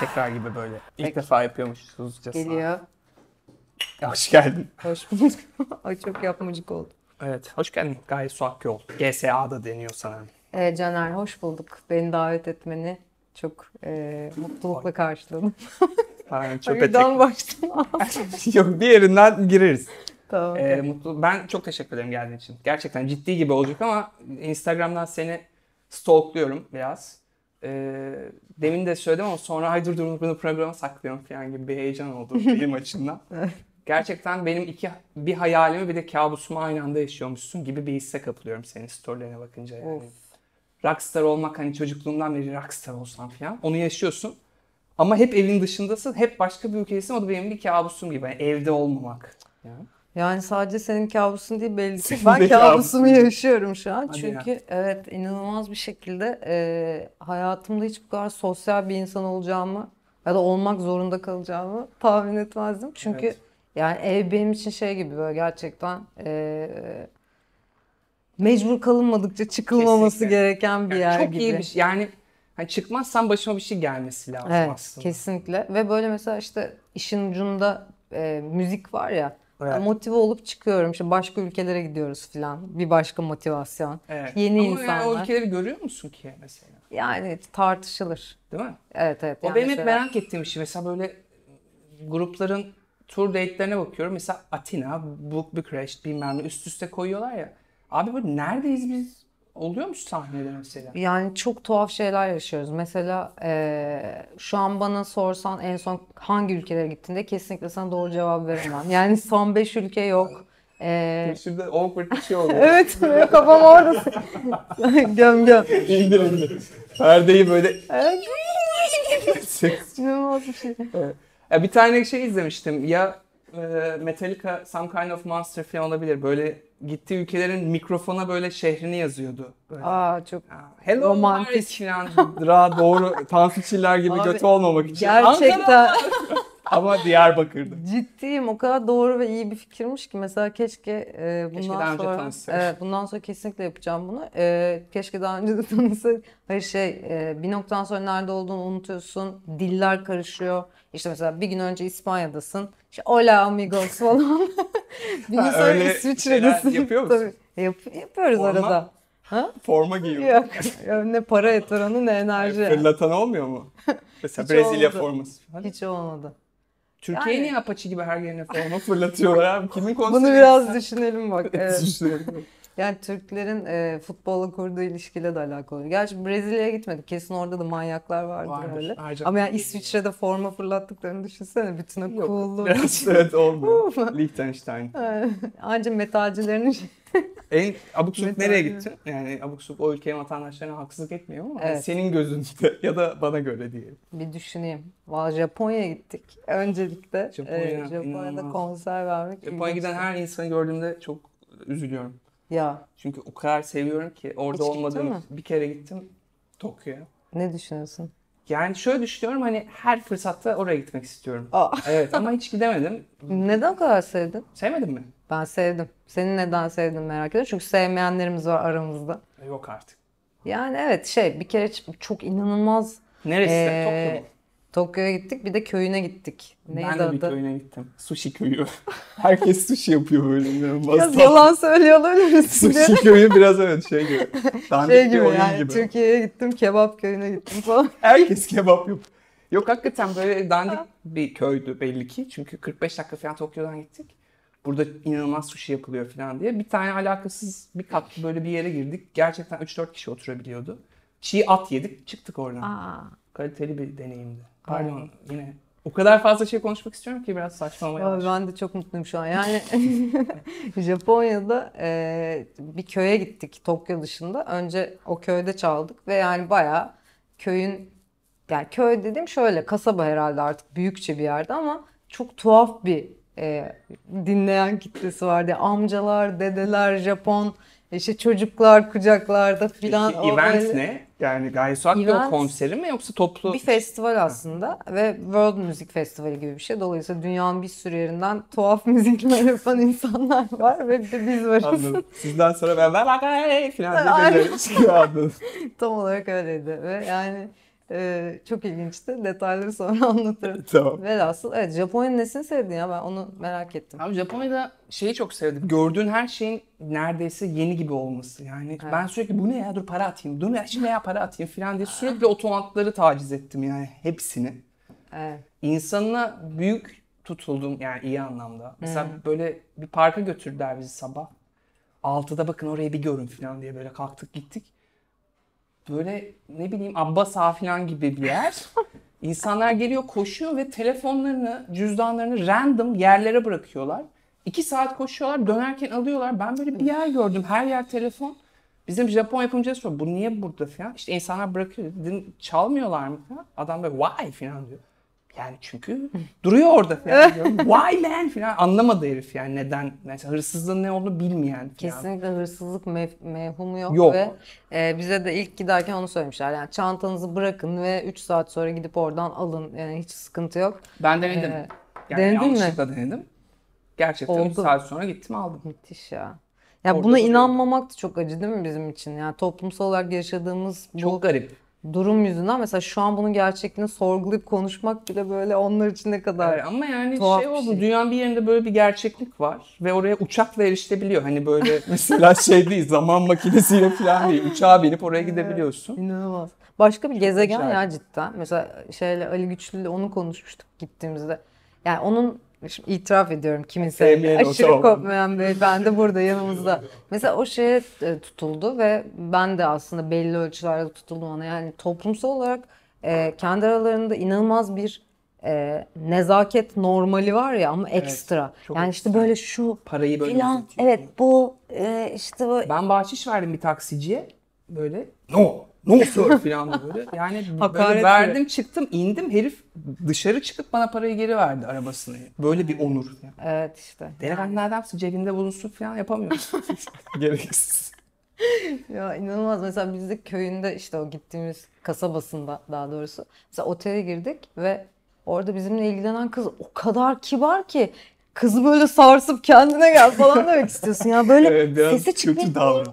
tekrar gibi böyle. İlk Peki. defa yapıyormuşuzcasına. Geliyor. hoş geldin. Hoş bulduk. Ay çok yapmacık oldu. Evet, hoş geldin Gaye Su Akyol. GSA da deniyor sana. Evet Caner, hoş bulduk. Beni davet etmeni çok e, mutlulukla karşıladım. Aynen, çok Birden baştan Yok, bir yerinden gireriz. Tamam. Ee, mutlu. Ben çok teşekkür ederim geldiğin için. Gerçekten ciddi gibi olacak ama Instagram'dan seni stalkluyorum biraz e, demin de söyledim ama sonra ay dur dur bunu programa saklıyorum falan gibi bir heyecan oldu benim açımdan. Gerçekten benim iki bir hayalimi bir de kabusumu aynı anda yaşıyormuşsun gibi bir hisse kapılıyorum senin storylerine bakınca yani. Of. Rockstar olmak hani çocukluğumdan beri rockstar olsan falan onu yaşıyorsun. Ama hep evin dışındasın, hep başka bir ülkedesin. O da benim bir kabusum gibi. Yani evde olmamak. Yani. Yani sadece senin kabusun değil belli ki ben kabusumu yaşıyorum şu an. Hadi Çünkü ya. evet inanılmaz bir şekilde e, hayatımda hiç bu kadar sosyal bir insan olacağımı ya da olmak zorunda kalacağımı tahmin etmezdim. Çünkü evet. yani ev benim için şey gibi böyle gerçekten e, mecbur kalınmadıkça çıkılmaması Kesinlikle. gereken bir yani yer çok gibi. Çok iyi bir şey. Yani Hani çıkmazsan başıma bir şey gelmesi lazım evet, aslında. Kesinlikle ve böyle mesela işte işin ucunda e, müzik var ya Evet. Motive olup çıkıyorum. İşte başka ülkelere gidiyoruz filan. Bir başka motivasyon. Evet. Yeni Ama insanlar. Yani o ülkeleri görüyor musun ki mesela? Yani tartışılır. Değil mi? Evet evet. O yani benim hep merak ettiğim şey. Mesela böyle grupların tur date'lerine bakıyorum. Mesela Atina, Book Bucharest bilmem ne üst üste koyuyorlar ya. Abi bu neredeyiz biz? Oluyor mu sahnede mesela? Yani çok tuhaf şeyler yaşıyoruz. Mesela e, şu an bana sorsan en son hangi ülkelere gittiğinde kesinlikle sana doğru cevap veremem. Yani son 5 ülke yok. Ee... Şimdi awkward bir şey oldu. evet, kafam orada. göm göm. İndir indir. Perdeyi böyle... E, İnanılmaz bir şey. Evet. Ya bir tane şey izlemiştim. Ya e, Metallica Some Kind of Monster falan olabilir. Böyle gittiği ülkelerin mikrofona böyle şehrini yazıyordu. Böyle. Aa çok Hello romantik. falan. doğru Tansu Çiller gibi Abi, olmamak için. Gerçekten. Ama Diyarbakır'da. Ciddiyim o kadar doğru ve iyi bir fikirmiş ki mesela keşke e, bundan keşke sonra önce bundan sonra kesinlikle yapacağım bunu. E, keşke daha önce de tanısak. Hayır şey e, bir noktadan sonra nerede olduğunu unutuyorsun. Diller karışıyor. İşte mesela bir gün önce İspanya'dasın. İşte hola amigos falan. bir gün sonra öyle İsviçre'desin. Yapıyor musun? Tabii. Yap, yapıyoruz Forma. arada. Ha? Forma giyiyor. Yok. ne para yeter onu ne enerji. E, fırlatan olmuyor mu? Mesela Brezilya olmadı. forması falan. Hiç olmadı. Türkiye yani... niye Apache gibi her yerine forma fırlatıyorlar abi? Kimin konseri? Bunu biraz düşünelim bak. Evet. düşünelim. Yani Türklerin e, futbolla kurduğu ilişkiyle de alakalı. Gerçi Brezilya'ya gitmedik. Kesin orada da manyaklar vardır, vardır öyle. Ama yani İsviçre'de forma fırlattıklarını düşünsene. Bütün o coolluğu. evet olmuyor. Liechtenstein. Ancak metalcilerin... en abuk subuk nereye gitti? Yani abuk subuk o ülkenin vatandaşlarına haksızlık etmiyor ama hani evet. senin gözünde ya da bana göre diyelim. Bir düşüneyim. Valla Japonya'ya gittik. Öncelikle Japonya, ee, Japonya'da inanılmaz. konser vermek. Japonya'ya giden her insanı gördüğümde çok üzülüyorum. Ya Çünkü o kadar seviyorum ki orada Hiç olmadığım bir kere gittim Tokyo'ya. ne düşünüyorsun? Yani şöyle düşünüyorum hani her fırsatta oraya gitmek istiyorum. Aa, Evet ama hiç gidemedim. neden o kadar sevdin? Sevmedin mi? Ben sevdim. Senin neden sevdim merak ediyorum. Çünkü sevmeyenlerimiz var aramızda. Yok artık. Yani evet şey bir kere çok inanılmaz Neresi? Ee, Tokyo mu? Tokyo'ya gittik bir de köyüne gittik. Neydi ben de bir köyüne gittim. Sushi köyü. Herkes sushi yapıyor böyle. Biraz yalan söylüyorlar öyle Sushi şey. köyü biraz evet şey gibi. Dandik şey gibi yani gibi. Türkiye'ye gittim kebap köyüne gittim falan. Herkes kebap yapıyor. Yok hakikaten böyle dandik bir köydü belli ki. Çünkü 45 dakika falan Tokyo'dan gittik. Burada inanılmaz sushi yapılıyor falan diye. Bir tane alakasız bir katlı böyle bir yere girdik. Gerçekten 3-4 kişi oturabiliyordu. Çiğ at yedik çıktık oradan. Aa kaliteli bir deneyimdi. Pardon Aynen. yine o kadar fazla şey konuşmak istiyorum ki biraz saçmalamaya başladım. Ben de çok mutluyum şu an. Yani Japonya'da e, bir köye gittik Tokyo dışında. Önce o köyde çaldık ve yani bayağı köyün yani köy dedim şöyle kasaba herhalde artık büyükçe bir yerde ama çok tuhaf bir e, dinleyen kitlesi vardı. Yani amcalar, dedeler, Japon, işte çocuklar kucaklarda filan. Peki event ne? Yani Gaye Suak bir o konseri mi yoksa toplu? Bir festival aslında ve World Music Festivali gibi bir şey. Dolayısıyla dünyanın bir sürü yerinden tuhaf müzikler yapan insanlar var ve bir de biz varız. Anladım. Sizden sonra ben ben falan diye çıkıyor Tam olarak öyleydi ve yani ee, çok ilginçti. Detayları sonra anlatırım. tamam. Velhasıl evet Japonya'nın nesini sevdin ya ben onu merak ettim. Abi Japonya'da şeyi çok sevdim. Gördüğün her şeyin neredeyse yeni gibi olması. Yani evet. ben sürekli bu ne ya dur para atayım. Dur ne şimdi ya para atayım falan diye sürekli otomatları taciz ettim yani hepsini. Evet. İnsanına büyük tutuldum yani iyi anlamda. Mesela hmm. böyle bir parka götürdüler bizi sabah. Altıda bakın orayı bir görün falan diye böyle kalktık gittik böyle ne bileyim Abbas Ağa falan gibi bir yer. İnsanlar geliyor koşuyor ve telefonlarını, cüzdanlarını random yerlere bırakıyorlar. İki saat koşuyorlar dönerken alıyorlar. Ben böyle bir yer gördüm her yer telefon. Bizim Japon yapımcıya sor bu niye burada falan. İşte insanlar bırakıyor. Dedim çalmıyorlar mı falan. Adam böyle Why falan diyor. Yani çünkü duruyor orada falan. Why man falan anlamadı herif yani neden. Mesela hırsızlığın ne olduğunu bilmeyen falan. Kesinlikle hırsızlık mev- mevhumu yok, yok. ve e, bize de ilk giderken onu söylemişler. Yani çantanızı bırakın ve 3 saat sonra gidip oradan alın. Yani hiç sıkıntı yok. Ben denedim. Ee, yani denedin yanlışlıkla mi? denedim. Gerçekten Oldu. 3 saat sonra gittim aldım. Müthiş ya. Ya Orada buna inanmamak da çok acı değil mi bizim için? Yani toplumsal olarak yaşadığımız bu çok garip durum yüzünden mesela şu an bunun gerçekliğini sorgulayıp konuşmak bile böyle onlar için ne kadar evet, ama yani şey tuhaf şey, bir şey. dünyanın bir yerinde böyle bir gerçeklik var ve oraya uçakla erişilebiliyor. Hani böyle mesela şey değil zaman makinesiyle falan değil. Uçağa binip oraya gidebiliyorsun. Evet, inanılmaz. Başka bir Çok gezegen güzel. ya cidden. Mesela şeyle Ali Güçlü ile onu konuşmuştuk gittiğimizde. Yani onun Şimdi itiraf ediyorum kimin Sevmeyen aşırı kopmayan bir ben de burada yanımızda. Mesela o şeye e, tutuldu ve ben de aslında belli ölçülerde tutuldum ona. Yani toplumsal olarak e, kendi aralarında inanılmaz bir e, nezaket normali var ya ama ekstra. Çok yani işte böyle şu parayı böyle filan. Evet bu e, işte bu. Ben bahşiş verdim bir taksiciye böyle. No no sir falan böyle. Yani böyle verdim gibi. çıktım indim herif dışarı çıkıp bana parayı geri verdi arabasını. Böyle bir onur. Evet işte. Delikanlı adamsın cebinde bulunsun falan yapamıyorsun. Gereksiz. ya inanılmaz mesela biz de köyünde işte o gittiğimiz kasabasında daha doğrusu mesela otele girdik ve orada bizimle ilgilenen kız o kadar kibar ki kızı böyle sarsıp kendine gel falan demek istiyorsun ya böyle evet, sesi çıkmıyor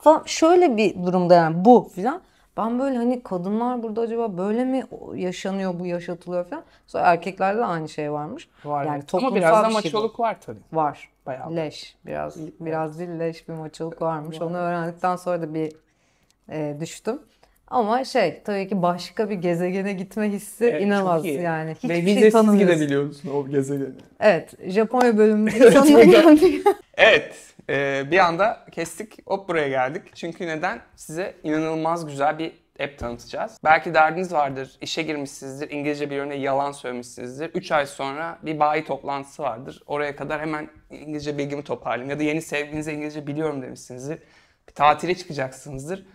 falan şöyle bir durumda yani bu filan ben böyle hani kadınlar burada acaba böyle mi yaşanıyor bu yaşatılıyor falan. Sonra erkeklerde de aynı şey varmış. Var. Yani Ama biraz da bir şey maçoluk var tabii. Var. Bayağı. Leş. Biraz biraz bir leş bir maçoluk varmış. Onu öğrendikten sonra da bir e, düştüm. Ama şey tabii ki başka bir gezegene gitme hissi evet, inanılmaz yani. Hiçbir şey tanımıyorsun. gidebiliyorsun o gezegene. Evet. Japonya bölümünün sonuna geldik. evet. Ee, bir anda kestik, hop buraya geldik. Çünkü neden? Size inanılmaz güzel bir app tanıtacağız. Belki derdiniz vardır, işe girmişsinizdir, İngilizce bir ürüne yalan söylemişsinizdir. 3 ay sonra bir bayi toplantısı vardır. Oraya kadar hemen İngilizce bilgimi toparlayayım. Ya da yeni sevgilinize İngilizce biliyorum demişsinizdir. Bir tatile çıkacaksınızdır.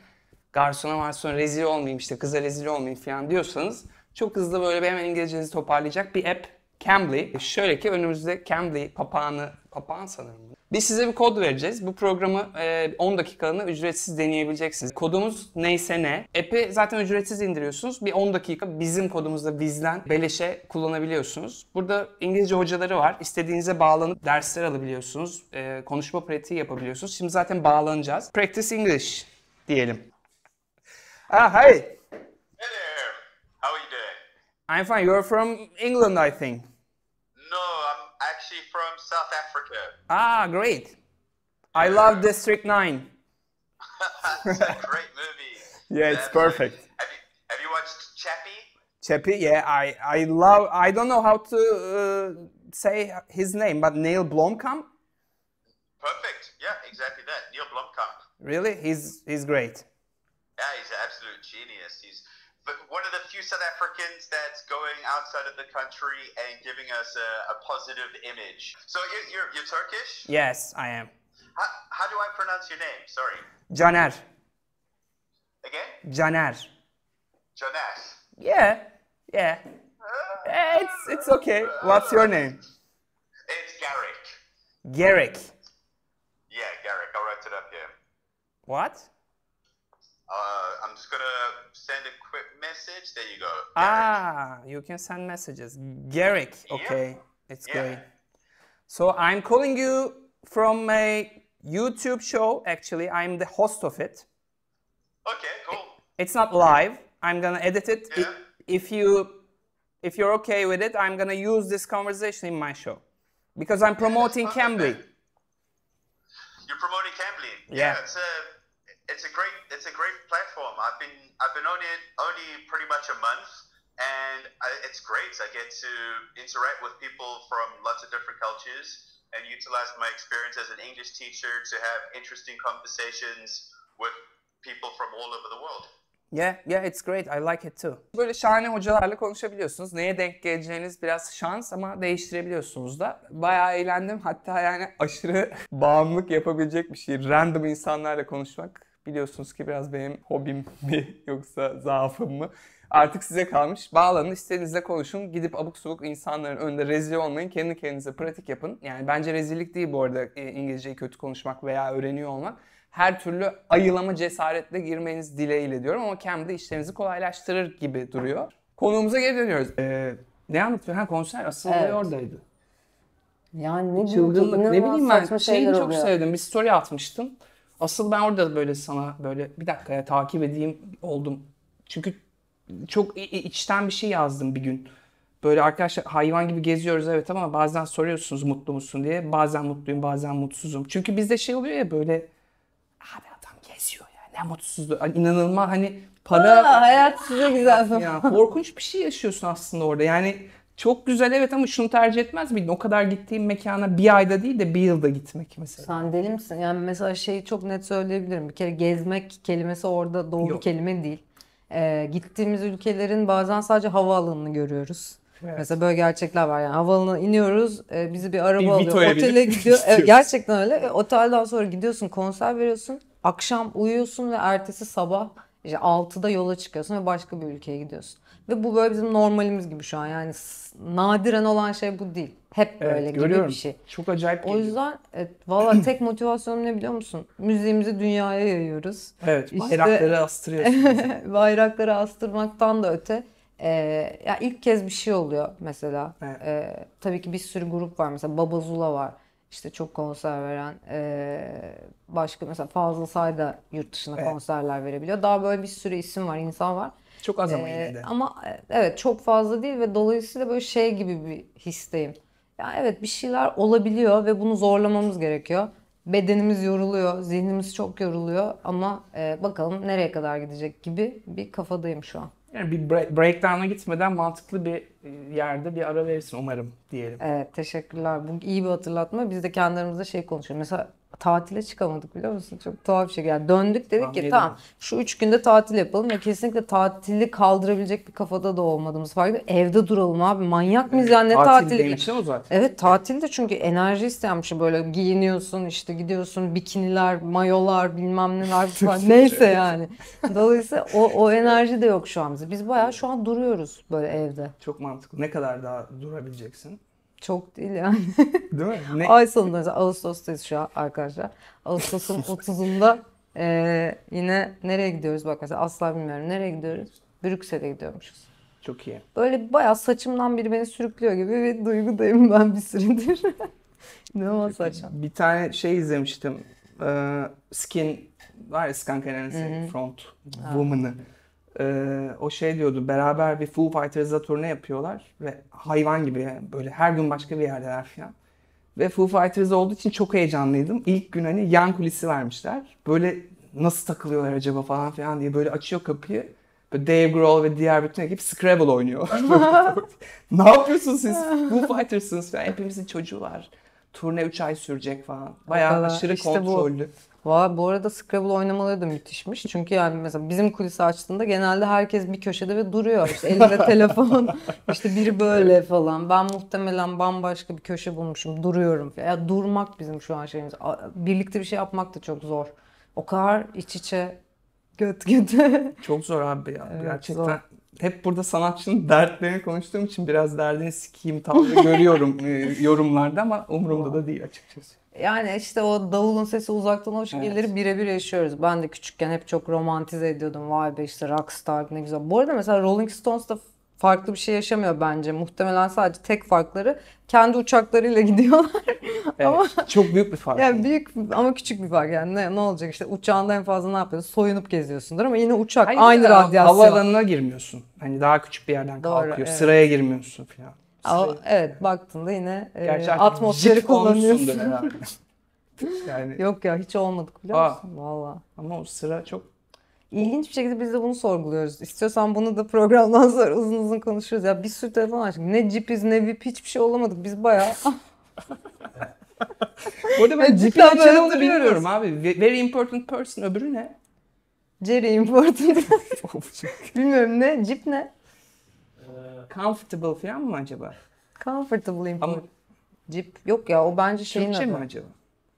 Garsona var sonra rezil olmayayım işte kıza rezil olmayayım falan diyorsanız çok hızlı böyle bir hemen İngilizcenizi toparlayacak bir app Cambly. E, şöyle ki önümüzde Cambly papağanı, papağan sanırım. Biz size bir kod vereceğiz. Bu programı e, 10 dakikalığına ücretsiz deneyebileceksiniz. Kodumuz neyse ne. App'i zaten ücretsiz indiriyorsunuz. Bir 10 dakika bizim kodumuzda bizden beleşe kullanabiliyorsunuz. Burada İngilizce hocaları var. İstediğinize bağlanıp dersler alabiliyorsunuz. E, konuşma pratiği yapabiliyorsunuz. Şimdi zaten bağlanacağız. Practice English diyelim. Ah, hey. I'm fine. You're from England, I think. No, I'm actually from South Africa. Ah, great. I love District 9. a great movie. Yeah, it's perfect. Have you, have you watched Chappie? Chappie, yeah, I, I love, I don't know how to uh, say his name, but Neil Blomkamp? Perfect, yeah, exactly that, Neil Blomkamp. Really? He's, he's great. Yeah, he's an absolute genius. He's, one of the few South Africans that's going outside of the country and giving us a, a positive image. So you're, you're, you're, Turkish? Yes, I am. How, how do I pronounce your name? Sorry. Janer. Again? Janer. Janer. Yeah, yeah. Ah. it's, it's okay. What's your name? It's Garrick. Garrick. Yeah, Garrick. I'll write it up here. What? Uh, I'm just gonna send a message. There you go. Garrick. Ah, you can send messages. Garrick. Okay, yeah. it's yeah. great. So I'm calling you from a YouTube show. Actually, I'm the host of it. Okay, cool. It's not live. I'm gonna edit it. Yeah. If you, if you're okay with it, I'm gonna use this conversation in my show, because I'm promoting Cambly. You're promoting Cambly. Yeah. yeah it's a, it's a great it's a great platform. I've been I've been on it only pretty much a month, and I, it's great. I get to interact with people from lots of different cultures and utilize my experience as an English teacher to have interesting conversations with people from all over the world. Yeah, yeah, it's great. I like it too. Böyle şahane hocalarla konuşabiliyorsunuz. Neye denk geleceğiniz biraz şans ama değiştirebiliyorsunuz da. Bayağı eğlendim. Hatta yani aşırı bağımlılık yapabilecek bir şey. Random insanlarla konuşmak Biliyorsunuz ki biraz benim hobim mi yoksa zaafım mı? Artık size kalmış. Bağlanın, istediğinizle konuşun. Gidip abuk subuk insanların önünde rezil olmayın. Kendi kendinize pratik yapın. Yani bence rezillik değil bu arada e, İngilizceyi kötü konuşmak veya öğreniyor olmak. Her türlü ayılama cesaretle girmeniz dileğiyle diyorum ama kendi işlerinizi kolaylaştırır gibi duruyor. Konuğumuza geri dönüyoruz. Ee, ne anlatıyor? Ha konser asıl evet. oradaydı. Yani ne Çılgınlık. Ne bileyim ben Şeyi çok sevdim. Bir story atmıştım. Asıl ben orada böyle sana böyle bir dakika ya takip edeyim oldum. Çünkü çok içten bir şey yazdım bir gün. Böyle arkadaşlar hayvan gibi geziyoruz evet ama bazen soruyorsunuz mutlu musun diye. Bazen mutluyum bazen mutsuzum. Çünkü bizde şey oluyor ya böyle abi adam geziyor ya ne mutsuzluğu. Hani inanılmaz hani para. Aa, hayat size güzel. Ya, korkunç bir şey yaşıyorsun aslında orada yani çok güzel evet ama şunu tercih etmez miydin? O kadar gittiğim mekana bir ayda değil de bir yılda gitmek mesela. Sen deli misin? Yani mesela şeyi çok net söyleyebilirim. Bir kere gezmek kelimesi orada doğru Yok. kelime değil. Ee, gittiğimiz ülkelerin bazen sadece havaalanını görüyoruz. Evet. Mesela böyle gerçekler var yani havalanına iniyoruz e, bizi bir araba bir alıyor Vito'ya otele gidiyor evet, gerçekten öyle e, otelden sonra gidiyorsun konser veriyorsun akşam uyuyorsun ve ertesi sabah işte 6'da yola çıkıyorsun ve başka bir ülkeye gidiyorsun. Ve bu böyle bizim normalimiz gibi şu an yani nadiren olan şey bu değil. Hep böyle evet, gibi bir şey. Çok acayip O yüzden evet, valla tek motivasyonum ne biliyor musun? Müziğimizi dünyaya yayıyoruz. Evet işte, bayrakları astırıyorsunuz. bayrakları astırmaktan da öte. E, ya ilk kez bir şey oluyor mesela. Evet. E, tabii ki bir sürü grup var mesela Babazula var işte çok konser veren e, başka mesela Fazıl Say da yurt dışına evet. konserler verebiliyor. Daha böyle bir sürü isim var, insan var. Çok az ama ee, yine de. Ama e, evet çok fazla değil ve dolayısıyla böyle şey gibi bir histeyim. Ya evet bir şeyler olabiliyor ve bunu zorlamamız gerekiyor. Bedenimiz yoruluyor, zihnimiz çok yoruluyor ama e, bakalım nereye kadar gidecek gibi bir kafadayım şu an. Yani bir breakdown'a gitmeden mantıklı bir yerde bir ara verirsin umarım diyelim. Evet teşekkürler. Bu iyi bir hatırlatma. Biz de kendilerimizde şey konuşuyoruz. Mesela tatile çıkamadık biliyor musun? Çok tuhaf bir şey. Yani döndük dedik Tahmin ki tamam şu üç günde tatil yapalım ve kesinlikle tatili kaldırabilecek bir kafada da olmadığımız fark ediyor. Evde duralım abi manyak mıyız yani ne tatil tatili? Tatil o zaten. Evet tatil de çünkü enerji isteyen bir şey böyle giyiniyorsun işte gidiyorsun bikiniler, mayolar bilmem neler falan neyse yani. Dolayısıyla o, o enerji de yok şu an bize. Biz bayağı şu an duruyoruz böyle evde. Çok mantıklı mantıklı. Ne kadar daha durabileceksin? Çok değil yani. Değil mi? Ne? Ay sonunda Ağustos'tayız şu an arkadaşlar. Ağustos'un 30'unda e, yine nereye gidiyoruz? Bak mesela asla bilmiyorum. Nereye gidiyoruz? Brüksel'e gidiyormuşuz. Çok iyi. Böyle bayağı saçımdan biri beni sürüklüyor gibi bir duygudayım ben bir süredir. İnanılmaz saçma. Bir tane şey izlemiştim. Skin var ya Skank Front Woman'ı e, o şey diyordu beraber bir Foo Fighters'la turne yapıyorlar ve hayvan gibi yani böyle her gün başka bir yerdeler falan. Ve Foo Fighters olduğu için çok heyecanlıydım. İlk gün hani yan kulisi vermişler. Böyle nasıl takılıyorlar acaba falan filan diye böyle açıyor kapıyı. Böyle Dave Grohl ve diğer bütün ekip Scrabble oynuyor. ne yapıyorsunuz siz? Foo Fighters'ınız falan. Hepimizin çocuğu var. Turne 3 ay sürecek falan. Bayağı Aa, aşırı işte kontrollü. Bu. Valla bu arada Scrabble oynamaları da müthişmiş. Çünkü yani mesela bizim kulisi açtığında genelde herkes bir köşede ve duruyor. İşte elinde telefon, işte biri böyle falan. Ben muhtemelen bambaşka bir köşe bulmuşum, duruyorum. Ya durmak bizim şu an şeyimiz. Birlikte bir şey yapmak da çok zor. O kadar iç içe, göt göte. Çok zor abi ya. Evet, Gerçekten zor hep burada sanatçının dertlerini konuştuğum için biraz derdini sikeyim tavrı görüyorum e, yorumlarda ama umurumda da değil açıkçası. Yani işte o davulun sesi uzaktan hoş evet. gelir birebir yaşıyoruz. Ben de küçükken hep çok romantize ediyordum. Vay be işte rockstar ne güzel. Bu arada mesela Rolling Stones da farklı bir şey yaşamıyor bence. Muhtemelen sadece tek farkları kendi uçaklarıyla gidiyorlar. Evet, ama çok büyük bir fark. Yani büyük ama küçük bir fark yani ne, ne olacak işte uçağında en fazla ne yapıyorsun? Soyunup geziyorsundur ama yine uçak Hayır, aynı radyasyon. Havaalanına girmiyorsun. Hani daha küçük bir yerden Doğru, kalkıyor. Evet. Sıraya girmiyorsun falan. Ama, şey- evet baktığında yine e, atmosferi kullanıyorsun. yani... Yok ya hiç olmadık biliyor Aa, musun? Valla. Ama o sıra çok İlginç bir şekilde biz de bunu sorguluyoruz. İstiyorsan bunu da programdan sonra uzun uzun konuşuruz. Ya bir sürü telefon açtık. Ne cipiz ne vip hiçbir şey olamadık. Biz bayağı... Bu arada ben cipi e, açanı da bilmiyorum abi. Very important person öbürü ne? Jerry important. bilmiyorum ne? Cip ne? Comfortable falan mı acaba? Comfortable import. Ama Cip. Yok ya o bence şeyin Türkçe adı. mi acaba?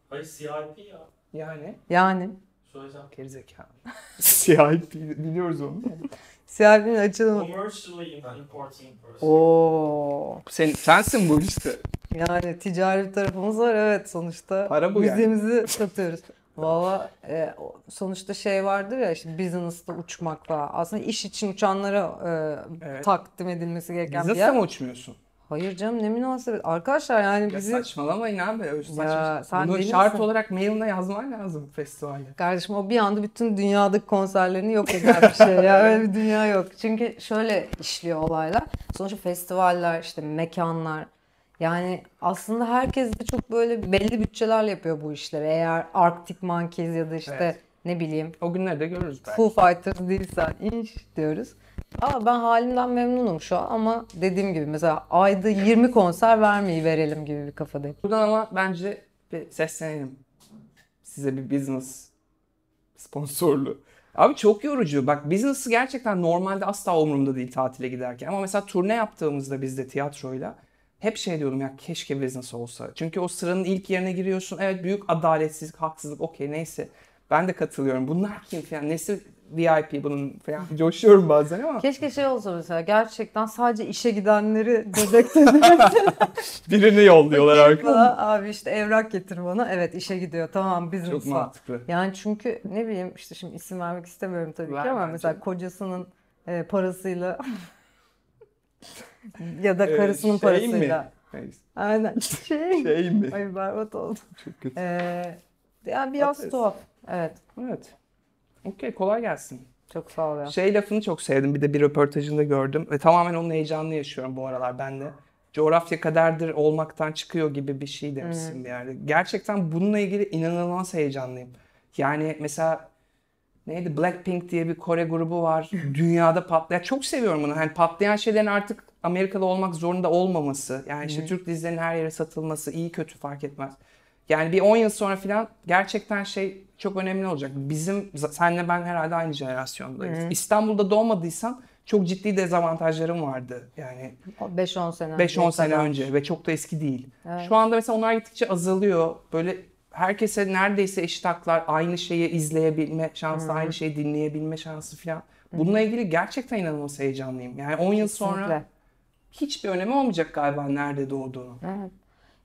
Hayır CIP ya. Yani Yani. Söylesem. gerizekalı. CIP biliyoruz onu. CIP'nin açılımı. Commercially importing person. Oo. Sen, sensin bu işte. Yani ticari bir tarafımız var evet sonuçta. Para bu yani. Müziğimizi satıyoruz. Valla e, sonuçta şey vardır ya işte business'ta uçmak falan. Aslında iş için uçanlara e, Evet. takdim edilmesi gereken bir Business'ta yer. mı uçmuyorsun? Hayır canım ne münasebet. Arkadaşlar yani Ya bizi... saçmalamayın abi. Öyle saçma. sen Bunu şart misin? olarak mailine yazman lazım festivale. Kardeşim o bir anda bütün dünyadaki konserlerini yok eder bir şey ya. Öyle bir dünya yok. Çünkü şöyle işliyor olaylar. Sonuçta festivaller, işte mekanlar, yani aslında herkes de çok böyle belli bütçelerle yapıyor bu işleri. Eğer Arctic Monkeys ya da işte evet. ne bileyim. O günlerde görürüz belki. Foo Fighters değilsen inş diyoruz. Ama ben halimden memnunum şu an ama dediğim gibi mesela ayda 20 konser vermeyi verelim gibi bir kafadayım. Buradan ama bence bir seslenelim. Size bir business sponsorlu. Abi çok yorucu. Bak business'ı gerçekten normalde asla umurumda değil tatile giderken. Ama mesela turne yaptığımızda biz de tiyatroyla hep şey diyorum ya keşke business olsa. Çünkü o sıranın ilk yerine giriyorsun. Evet büyük adaletsizlik, haksızlık okey neyse. Ben de katılıyorum. Bunlar kim falan? Nesi VIP bunun falan. Coşuyorum bazen ama. Keşke şey olsa mesela gerçekten sadece işe gidenleri dedekte Birini yolluyorlar arkadan. Abi işte evrak getir bana. Evet işe gidiyor. Tamam bizim Çok mantıklı. Yani çünkü ne bileyim işte şimdi isim vermek istemiyorum tabii Ver ki ama bence. mesela kocasının e, parasıyla ya da ee, karısının şey parasıyla. Şey mi? Aynen. Şey, şey mi? Ay berbat oldu. Çok kötü. Ee, yani biraz Atarız. tuhaf. Evet. Evet. Okey kolay gelsin. Çok sağ ol ya. Şey lafını çok sevdim. Bir de bir röportajında gördüm. Ve tamamen onun heyecanını yaşıyorum bu aralar ben de. Coğrafya kaderdir olmaktan çıkıyor gibi bir şey demişsin hmm. bir yerde. Gerçekten bununla ilgili inanılmaz heyecanlıyım. Yani mesela neydi Blackpink diye bir Kore grubu var. Dünyada patlayan çok seviyorum bunu. Hani patlayan şeylerin artık Amerika'da olmak zorunda olmaması. Yani işte Hı-hı. Türk dizilerinin her yere satılması iyi kötü fark etmez. Yani bir 10 yıl sonra falan gerçekten şey çok önemli olacak. Bizim senle ben herhalde aynı jenerasyondayız. Hı-hı. İstanbul'da doğmadıysan çok ciddi dezavantajlarım vardı. Yani 5-10 sene 5-10 sene önce ve çok da eski değil. Evet. Şu anda mesela onlar gittikçe azalıyor. Böyle herkese neredeyse eşit haklar, aynı şeyi izleyebilme şansı, Hı-hı. aynı şeyi dinleyebilme şansı falan. Bununla ilgili gerçekten inanılmaz heyecanlıyım. Yani 10 yıl sonra hiçbir önemi olmayacak galiba nerede doğduğunu. Evet.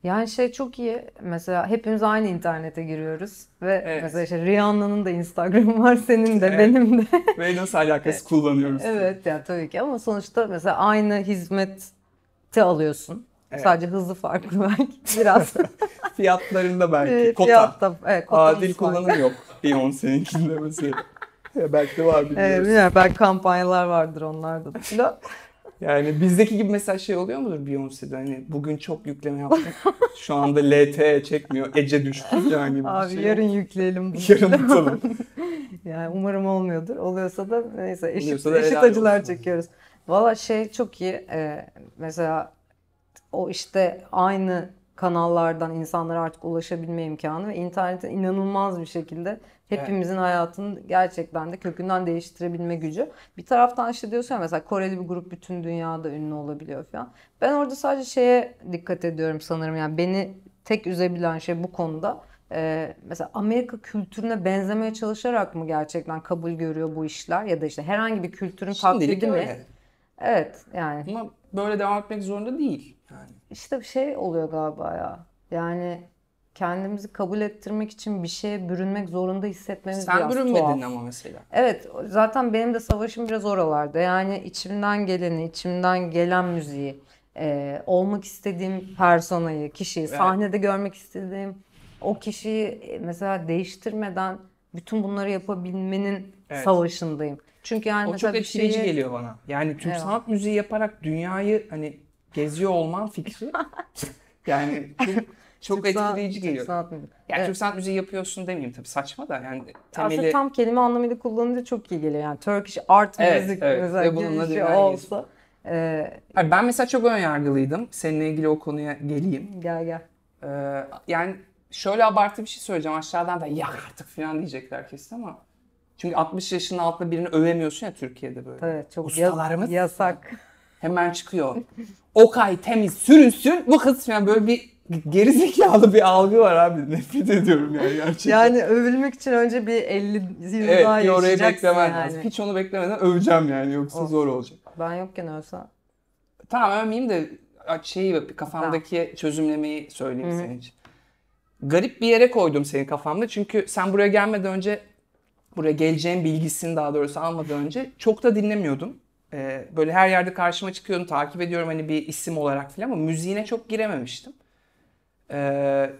Yani şey çok iyi. Mesela hepimiz aynı internete giriyoruz ve evet. mesela işte Rihanna'nın da Instagram'ı var, senin de, evet. benim de. ve nasıl alakası e, kullanıyoruz? Evet, yani tabii ki ama sonuçta mesela aynı hizmeti alıyorsun Evet. Sadece hızlı farklı belki biraz. Fiyatlarında belki. Kota. Fiyatta, evet, kota Adil kullanım yok. Beyoncé'ninkinde mesela. belki de var bilmiyoruz. Evet, belki kampanyalar vardır onlarda da. yani bizdeki gibi mesela şey oluyor mudur Beyoncé'de hani bugün çok yükleme yaptık. Şu anda LT çekmiyor. Ece düştü yani Abi bir şey. yarın yok. yükleyelim bunu. Yarın tutalım. yani umarım olmuyordur. Oluyorsa da neyse eşit, da eşit acılar olsun. çekiyoruz. Valla şey çok iyi. Ee, mesela o işte aynı kanallardan insanlara artık ulaşabilme imkanı ve internetin inanılmaz bir şekilde hepimizin evet. hayatını gerçekten de kökünden değiştirebilme gücü. Bir taraftan işte diyorsun ya mesela Koreli bir grup bütün dünyada ünlü olabiliyor falan. Ben orada sadece şeye dikkat ediyorum sanırım yani beni tek üzebilen şey bu konuda. Ee, mesela Amerika kültürüne benzemeye çalışarak mı gerçekten kabul görüyor bu işler ya da işte herhangi bir kültürün Şimdilik taklidi mi? Evet yani. Ama böyle devam etmek zorunda değil işte bir şey oluyor galiba ya. Yani kendimizi kabul ettirmek için bir şeye bürünmek zorunda hissetmemiz Sen biraz bürünmedin ama mesela. Evet zaten benim de savaşım biraz oralarda. Yani içimden geleni, içimden gelen müziği, e, olmak istediğim personayı, kişiyi, evet. sahnede görmek istediğim o kişiyi e, mesela değiştirmeden bütün bunları yapabilmenin evet. savaşındayım. Çünkü yani o mesela çok etkileyici şeyi... geliyor bana. Yani tüm evet. sanat müziği yaparak dünyayı hani geziyor olman fikri yani çok etkileyici geliyor. Saat müziği. Yani evet. Türk sanat müziği yapıyorsun demeyeyim tabii saçma da yani temeli... Aslında tam kelime anlamıyla kullanınca çok iyi geliyor. Yani Turkish art evet, müzik evet. mesela Ve bununla şey olsa. E... Ee... Ben mesela çok önyargılıydım. Seninle ilgili o konuya geleyim. Gel gel. Ee, yani şöyle abartı bir şey söyleyeceğim aşağıdan da ya artık falan diyecekler kesin ama çünkü 60 yaşın altında birini övemiyorsun ya Türkiye'de böyle. Evet çok Ustalarımız... yasak. Hemen çıkıyor. Okay temiz sürünsün. Bu kız yani böyle bir gerizekalı bir algı var abi. Nefret ediyorum yani gerçekten. Yani övülmek için önce bir 50 yıl evet, daha bir orayı beklemen yani. lazım. Hiç onu beklemeden öveceğim yani yoksa of. zor olacak. Ben yokken övsem. Tamam övmeyeyim de şeyi kafamdaki tamam. çözümlemeyi söyleyeyim Hı-hı. senin için. Garip bir yere koydum senin kafamda çünkü sen buraya gelmeden önce buraya geleceğin bilgisini daha doğrusu almadan önce çok da dinlemiyordum. Ee, böyle her yerde karşıma çıkıyorum takip ediyorum hani bir isim olarak filan ama müziğine çok girememiştim. Ee,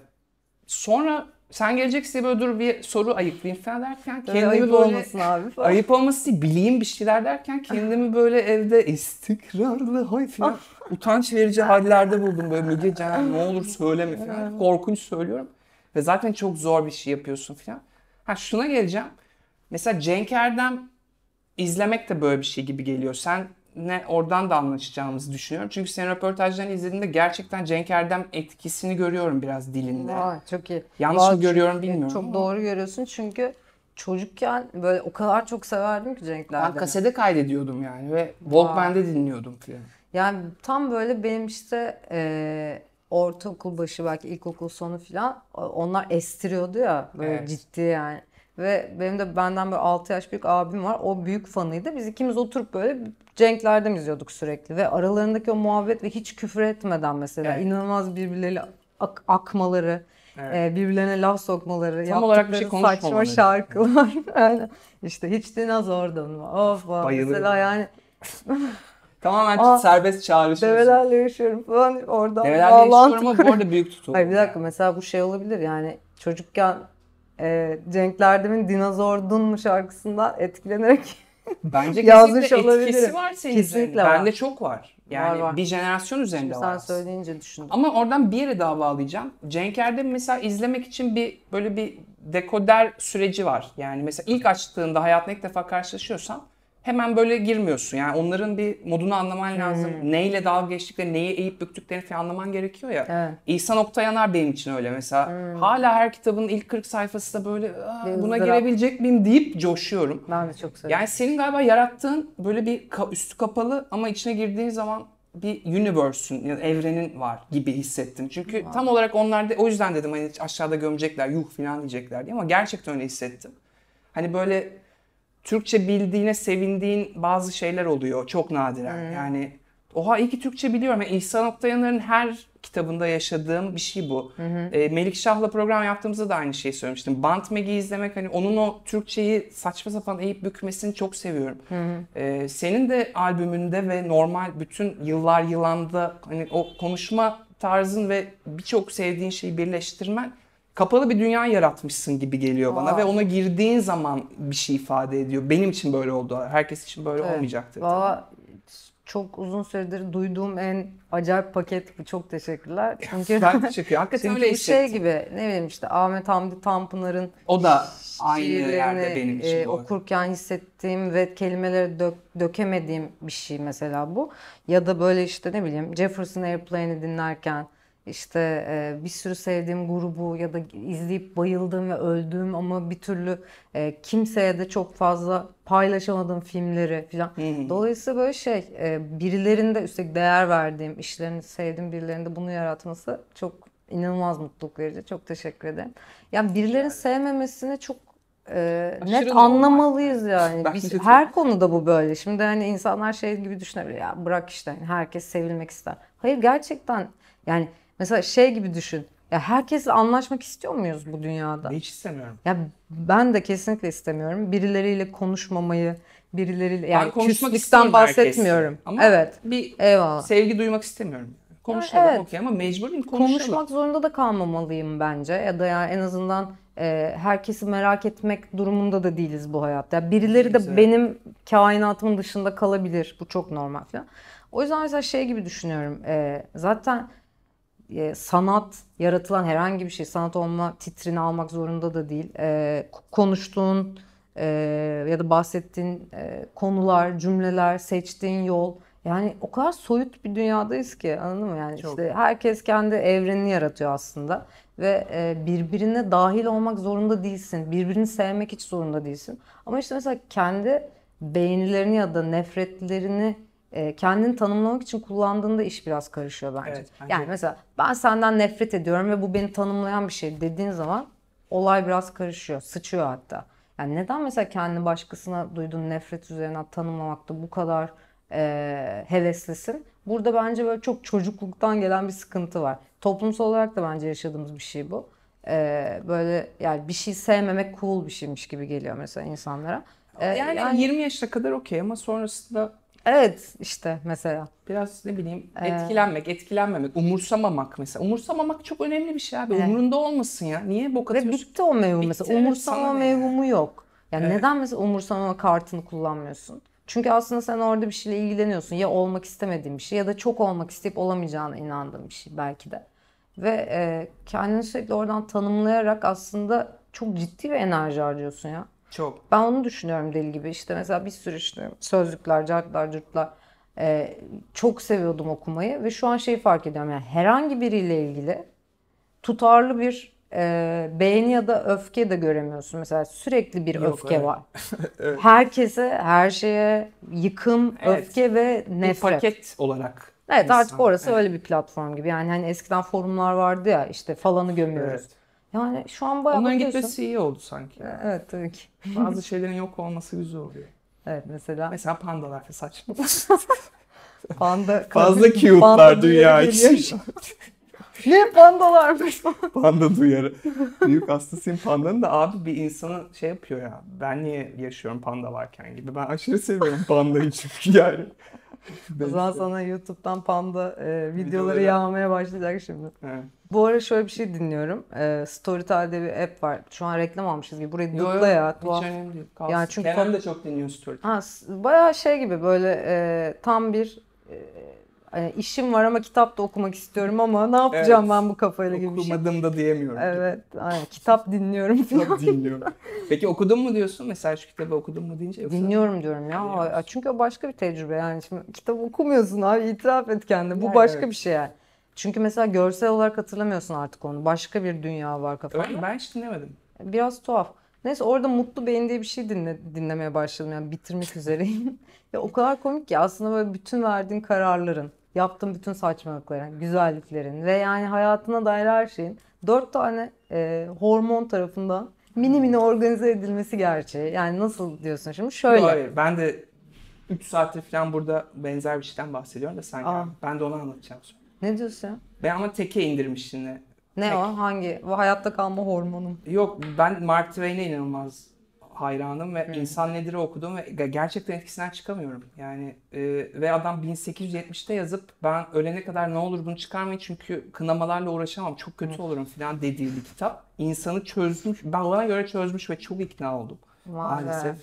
sonra sen geleceksin diye böyle dur bir soru ayıklayayım falan derken kendimi ayıp böyle olmasın abi falan. ayıp olmasın değil bileyim bir şeyler derken kendimi böyle evde istikrarlı hay falan ah. utanç verici hallerde buldum böyle Müge Can ne olur söyleme falan korkunç söylüyorum ve zaten çok zor bir şey yapıyorsun falan. Ha şuna geleceğim. Mesela Cenk Erdem izlemek de böyle bir şey gibi geliyor. Sen ne oradan da anlaşacağımızı düşünüyorum. Çünkü senin röportajlarını izlediğimde gerçekten Cenk Erdem etkisini görüyorum biraz dilinde. Aa, çok iyi. Yanlış Vallahi mı görüyorum bilmiyorum. Çok ama. doğru görüyorsun çünkü çocukken böyle o kadar çok severdim ki Cenk Erdem'i. Ben kasede kaydediyordum yani ve Walkman'de dinliyordum filan. Yani tam böyle benim işte e, ortaokul başı belki ilkokul sonu filan onlar estiriyordu ya böyle evet. ciddi yani. Ve benim de benden böyle 6 yaş büyük abim var. O büyük fanıydı. Biz ikimiz oturup böyle cenklerden izliyorduk sürekli. Ve aralarındaki o muhabbet ve hiç küfür etmeden mesela evet. inanılmaz birbirleriyle ak- akmaları. Evet. E, birbirlerine laf sokmaları, Tam olarak bir şey saçma şarkılar. yani işte hiç dinozordun mu? Of, of mesela yani Tamamen Aa, ah, serbest çağrışım. Develerle yaşıyorum falan orada. Develerle bağlantı. yaşıyorum ama bu arada büyük tutum. Hayır bir dakika mesela bu şey olabilir yani çocukken e, Cenk Derdem'in Dinozor mu şarkısından etkilenerek Bence yazmış olabilirim. etkisi var senin Kesinlikle üzerinde. Bende çok var. Yani var, var. bir jenerasyon üzerinde Şimdi var. Sen söyleyince düşündüm. Ama oradan bir yere daha bağlayacağım. Cenk Erdem mesela izlemek için bir böyle bir dekoder süreci var. Yani mesela ilk açtığında hayatına ilk defa karşılaşıyorsan hemen böyle girmiyorsun. Yani onların bir modunu anlaman hmm. lazım. Hmm. Neyle dalga geçtikleri neyi eğip büktüklerini falan anlaman gerekiyor ya. Evet. İhsan Oktayanar benim için öyle mesela. Hmm. Hala her kitabın ilk 40 sayfasında böyle buna girebilecek miyim deyip coşuyorum. Ben de çok seviyorum. Yani senin galiba yarattığın böyle bir üstü kapalı ama içine girdiğin zaman bir universe'ün yani evrenin var gibi hissettim. Çünkü wow. tam olarak onlarda o yüzden dedim hani aşağıda gömecekler yuh falan diyecekler diye ama gerçekten öyle hissettim. Hani böyle Türkçe bildiğine sevindiğin bazı şeyler oluyor çok nadiren. Hmm. Yani oha iyi ki Türkçe biliyorum. Yani İhsan Oktayanır'ın her kitabında yaşadığım bir şey bu. Hı E, Melik Şah'la program yaptığımızda da aynı şeyi söylemiştim. Bant Meg'i izlemek hani onun o Türkçeyi saçma sapan eğip bükmesini çok seviyorum. Hı E, senin de albümünde ve normal bütün yıllar yılanda hani o konuşma tarzın ve birçok sevdiğin şeyi birleştirmen kapalı bir dünya yaratmışsın gibi geliyor bana Aa. ve ona girdiğin zaman bir şey ifade ediyor. Benim için böyle oldu. Herkes için böyle evet. olmayacaktır. Valla çok uzun süredir duyduğum en acayip paket Çok teşekkürler. Çünkü ben teşekkür Hakikaten çünkü öyle şey hissettim. şey gibi ne bileyim işte Ahmet Hamdi Tanpınar'ın o da aynı yerde benim için. E, okurken hissettiğim ve kelimelere dök, dökemediğim bir şey mesela bu. Ya da böyle işte ne bileyim Jefferson Airplane'i dinlerken işte e, bir sürü sevdiğim grubu ya da izleyip bayıldığım ve öldüğüm ama bir türlü e, kimseye de çok fazla paylaşamadığım filmleri falan. Dolayısıyla böyle şey e, birilerinde üstelik değer verdiğim işlerini sevdiğim birilerinde bunu yaratması çok inanılmaz mutluluk verici. Çok teşekkür ederim. Yani birilerin sevmemesini çok e, net normal. anlamalıyız yani. Biz, de her konuda bu böyle. Şimdi hani insanlar şey gibi düşünebilir ya bırak işte herkes sevilmek ister. Hayır gerçekten yani Mesela şey gibi düşün. Ya herkesle anlaşmak istiyor muyuz bu dünyada? Hiç istemiyorum. Ya ben de kesinlikle istemiyorum. Birileriyle konuşmamayı, birileriyle yani küslükten bahsetmiyorum. Herkesi. Ama evet. Bir Eyvallah. sevgi duymak istemiyorum. Konuşalım evet. okey ama mecburum konuşalım. Konuşmak zorunda da kalmamalıyım bence. Ya da yani en azından e, herkesi merak etmek durumunda da değiliz bu hayatta. Yani birileri de Güzel. benim kainatımın dışında kalabilir. Bu çok normal falan. O yüzden mesela şey gibi düşünüyorum. E, zaten e, sanat yaratılan herhangi bir şey sanat olma titrini almak zorunda da değil. E, konuştuğun e, ya da bahsettiğin konular, cümleler, seçtiğin yol yani o kadar soyut bir dünyadayız ki anladın mı? Yani Çok. işte herkes kendi evrenini yaratıyor aslında ve birbirine dahil olmak zorunda değilsin. Birbirini sevmek hiç zorunda değilsin. Ama işte mesela kendi beğenilerini ya da nefretlerini ee, kendini tanımlamak için kullandığında iş biraz karışıyor bence. Evet, bence. Yani mesela ben senden nefret ediyorum ve bu beni tanımlayan bir şey dediğin zaman olay biraz karışıyor, sıçıyor hatta. Yani neden mesela kendini başkasına duyduğun nefret üzerine tanımlamakta bu kadar e, heveslisin? Burada bence böyle çok çocukluktan gelen bir sıkıntı var. Toplumsal olarak da bence yaşadığımız bir şey bu. E, böyle yani bir şey sevmemek cool bir şeymiş gibi geliyor mesela insanlara. E, yani, yani 20 yaşına kadar okey ama sonrasında Evet işte mesela. Biraz ne ee, bileyim etkilenmek, etkilenmemek, umursamamak mesela. Umursamamak çok önemli bir şey abi. Evet. Umurunda olmasın ya. Niye bok Ve bitti o mevhum Bitti, mesela. Umursama sana yani? mevhumu yok. Yani Evet. neden mesela umursama kartını kullanmıyorsun? Çünkü aslında sen orada bir şeyle ilgileniyorsun. Ya olmak istemediğin bir şey ya da çok olmak isteyip olamayacağına inandığın bir şey belki de. Ve e, kendini sürekli oradan tanımlayarak aslında çok ciddi bir enerji harcıyorsun ya. Çok. Ben onu düşünüyorum deli gibi. İşte mesela bir sürü işte sözlükler, cartlar, cırtlar. Ee, çok seviyordum okumayı ve şu an şeyi fark ediyorum. Yani herhangi biriyle ilgili tutarlı bir e, beğeni ya da öfke de göremiyorsun. Mesela sürekli bir Yok, öfke evet. var. evet. Herkese, her şeye yıkım, evet. öfke ve nefret. Bir paket olarak Evet insan. artık orası evet. öyle bir platform gibi. Yani hani eskiden forumlar vardı ya işte falanı gömüyoruz. Evet. Yani şu an bayağı Onların gitmesi iyi oldu sanki. Yani. E, evet tabii ki. Bazı şeylerin yok olması güzel oluyor. Evet mesela. Mesela pandalar saçma. panda. Fazla cute'lar dünya için. ne pandalar pandalarmış Panda duyarı. Büyük hastasıyım pandanın da abi bir insana şey yapıyor ya. Ben niye yaşıyorum panda varken gibi. Ben aşırı seviyorum pandayı çünkü yani. o zaman sana YouTube'dan panda e, videoları ya. yağmaya başlayacak şimdi. Evet. Bu ara şöyle bir şey dinliyorum. E, Storytel'de bir app var. Şu an reklam almışız gibi. Burayı yo, dupla ya. Tuhaf. önemli değil. Yani çünkü Kenan de çok dinliyor Storytel. Ha, bayağı şey gibi böyle e, tam bir e, e, işim var ama kitap da okumak istiyorum ama ne yapacağım evet. ben bu kafayla gibi bir şey. Okumadım da diyemiyorum. Evet. Aynen. Kitap dinliyorum. Kitap dinliyorum. Peki okudun mu diyorsun? Mesela şu kitabı okudun mu deyince yoksa... Dinliyorum diyorum ya. Dinliyorum. Çünkü o başka bir tecrübe yani. Şimdi kitap okumuyorsun abi itiraf et kendine. Bu yani, başka evet. bir şey yani. Çünkü mesela görsel olarak hatırlamıyorsun artık onu. Başka bir dünya var kafanda. Öyle ben hiç dinlemedim. Biraz tuhaf. Neyse orada Mutlu Bey'in diye bir şey dinle, dinlemeye başladım. Yani bitirmek üzereyim. ya o kadar komik ki aslında böyle bütün verdiğin kararların yaptığın bütün saçmalıkların, güzelliklerin ve yani hayatına dair her şeyin dört tane e, hormon tarafından mini mini organize edilmesi gerçeği. Yani nasıl diyorsun şimdi? Şöyle. Hayır, ben de 3 saatte falan burada benzer bir şeyden bahsediyorum da sen Aa. ben de onu anlatacağım sonra. Ne diyorsun? Ben ama teke indirmiştim. Ne Tek. o? Hangi? Bu hayatta kalma hormonum. Yok ben Mark Twain'e inanılmaz hayranım ve Hı. İnsan Nedir'i okudum ve gerçekten etkisinden çıkamıyorum. Yani e, ve adam 1870'te yazıp ben ölene kadar ne olur bunu çıkarmayın çünkü kınamalarla uğraşamam çok kötü Hı. olurum falan dediği bir kitap. İnsanı çözmüş, ben bana göre çözmüş ve çok ikna oldum Vay maalesef.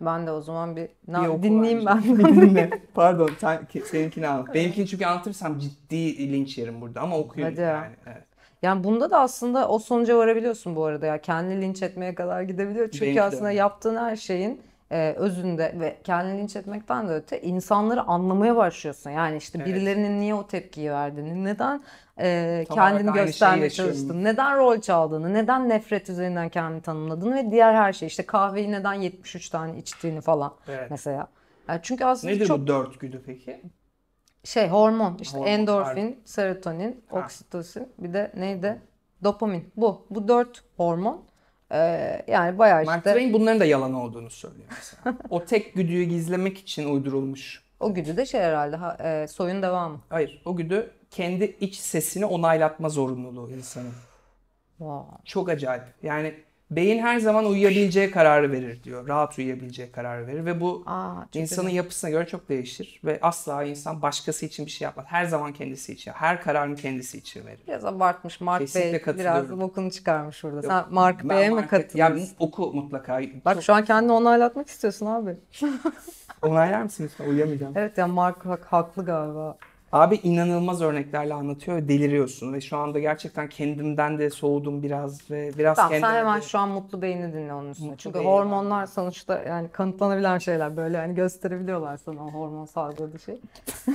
Ben de o zaman bir, na, bir dinleyeyim ben. dinle. Pardon sen, seninkini al. Benimkini çünkü anlatırsam ciddi linç yerim burada ama okuyun Hadi. yani. Evet. Yani bunda da aslında o sonuca varabiliyorsun bu arada ya. Kendini linç etmeye kadar gidebiliyor. Çünkü Benimki aslında de. yaptığın her şeyin e, özünde ve kendini linç etmekten de öte insanları anlamaya başlıyorsun. Yani işte evet. birilerinin niye o tepkiyi verdiğini, neden e, kendini göstermeye çalıştığını, neden rol çaldığını, neden nefret üzerinden kendini tanımladığını ve diğer her şey. işte kahveyi neden 73 tane içtiğini falan evet. mesela. Yani çünkü aslında Nedir çok... bu dört güdü peki? şey hormon işte hormon, endorfin, harbi. serotonin, ha. oksitosin bir de neydi? Dopamin. Bu. Bu dört hormon. Ee, yani bayağı işte. Mark Twain bunların da yalan olduğunu söylüyor mesela. o tek güdüyü gizlemek için uydurulmuş. O güdü de şey herhalde ha, e, soyun devamı. Hayır. O güdü kendi iç sesini onaylatma zorunluluğu insanın. Wow. Çok acayip. Yani Beyin her zaman uyuyabileceği kararı verir diyor. Rahat uyuyabileceği kararı verir ve bu Aa, insanın güzel. yapısına göre çok değişir. Ve asla insan başkası için bir şey yapmaz. Her zaman kendisi için. Her kararını kendisi için verir. Biraz abartmış Mark Kesinlikle Bey. Biraz bokunu çıkarmış burada. Yok, Sen Mark Bey'e mi katıldın? Ya oku mutlaka. Bak çok... şu an kendini onaylatmak istiyorsun abi. Onaylar mısın lütfen? Uyuyamayacağım. Evet ya yani Mark haklı galiba. Abi inanılmaz örneklerle anlatıyor ve deliriyorsun ve şu anda gerçekten kendimden de soğudum biraz ve biraz tamam, kendime sen hemen de... şu an Mutlu beyni dinle onun üstüne. Mutlu Çünkü Bey'in hormonlar sonuçta yani kanıtlanabilen şeyler böyle yani gösterebiliyorlar sana o hormon salgıladığı şey.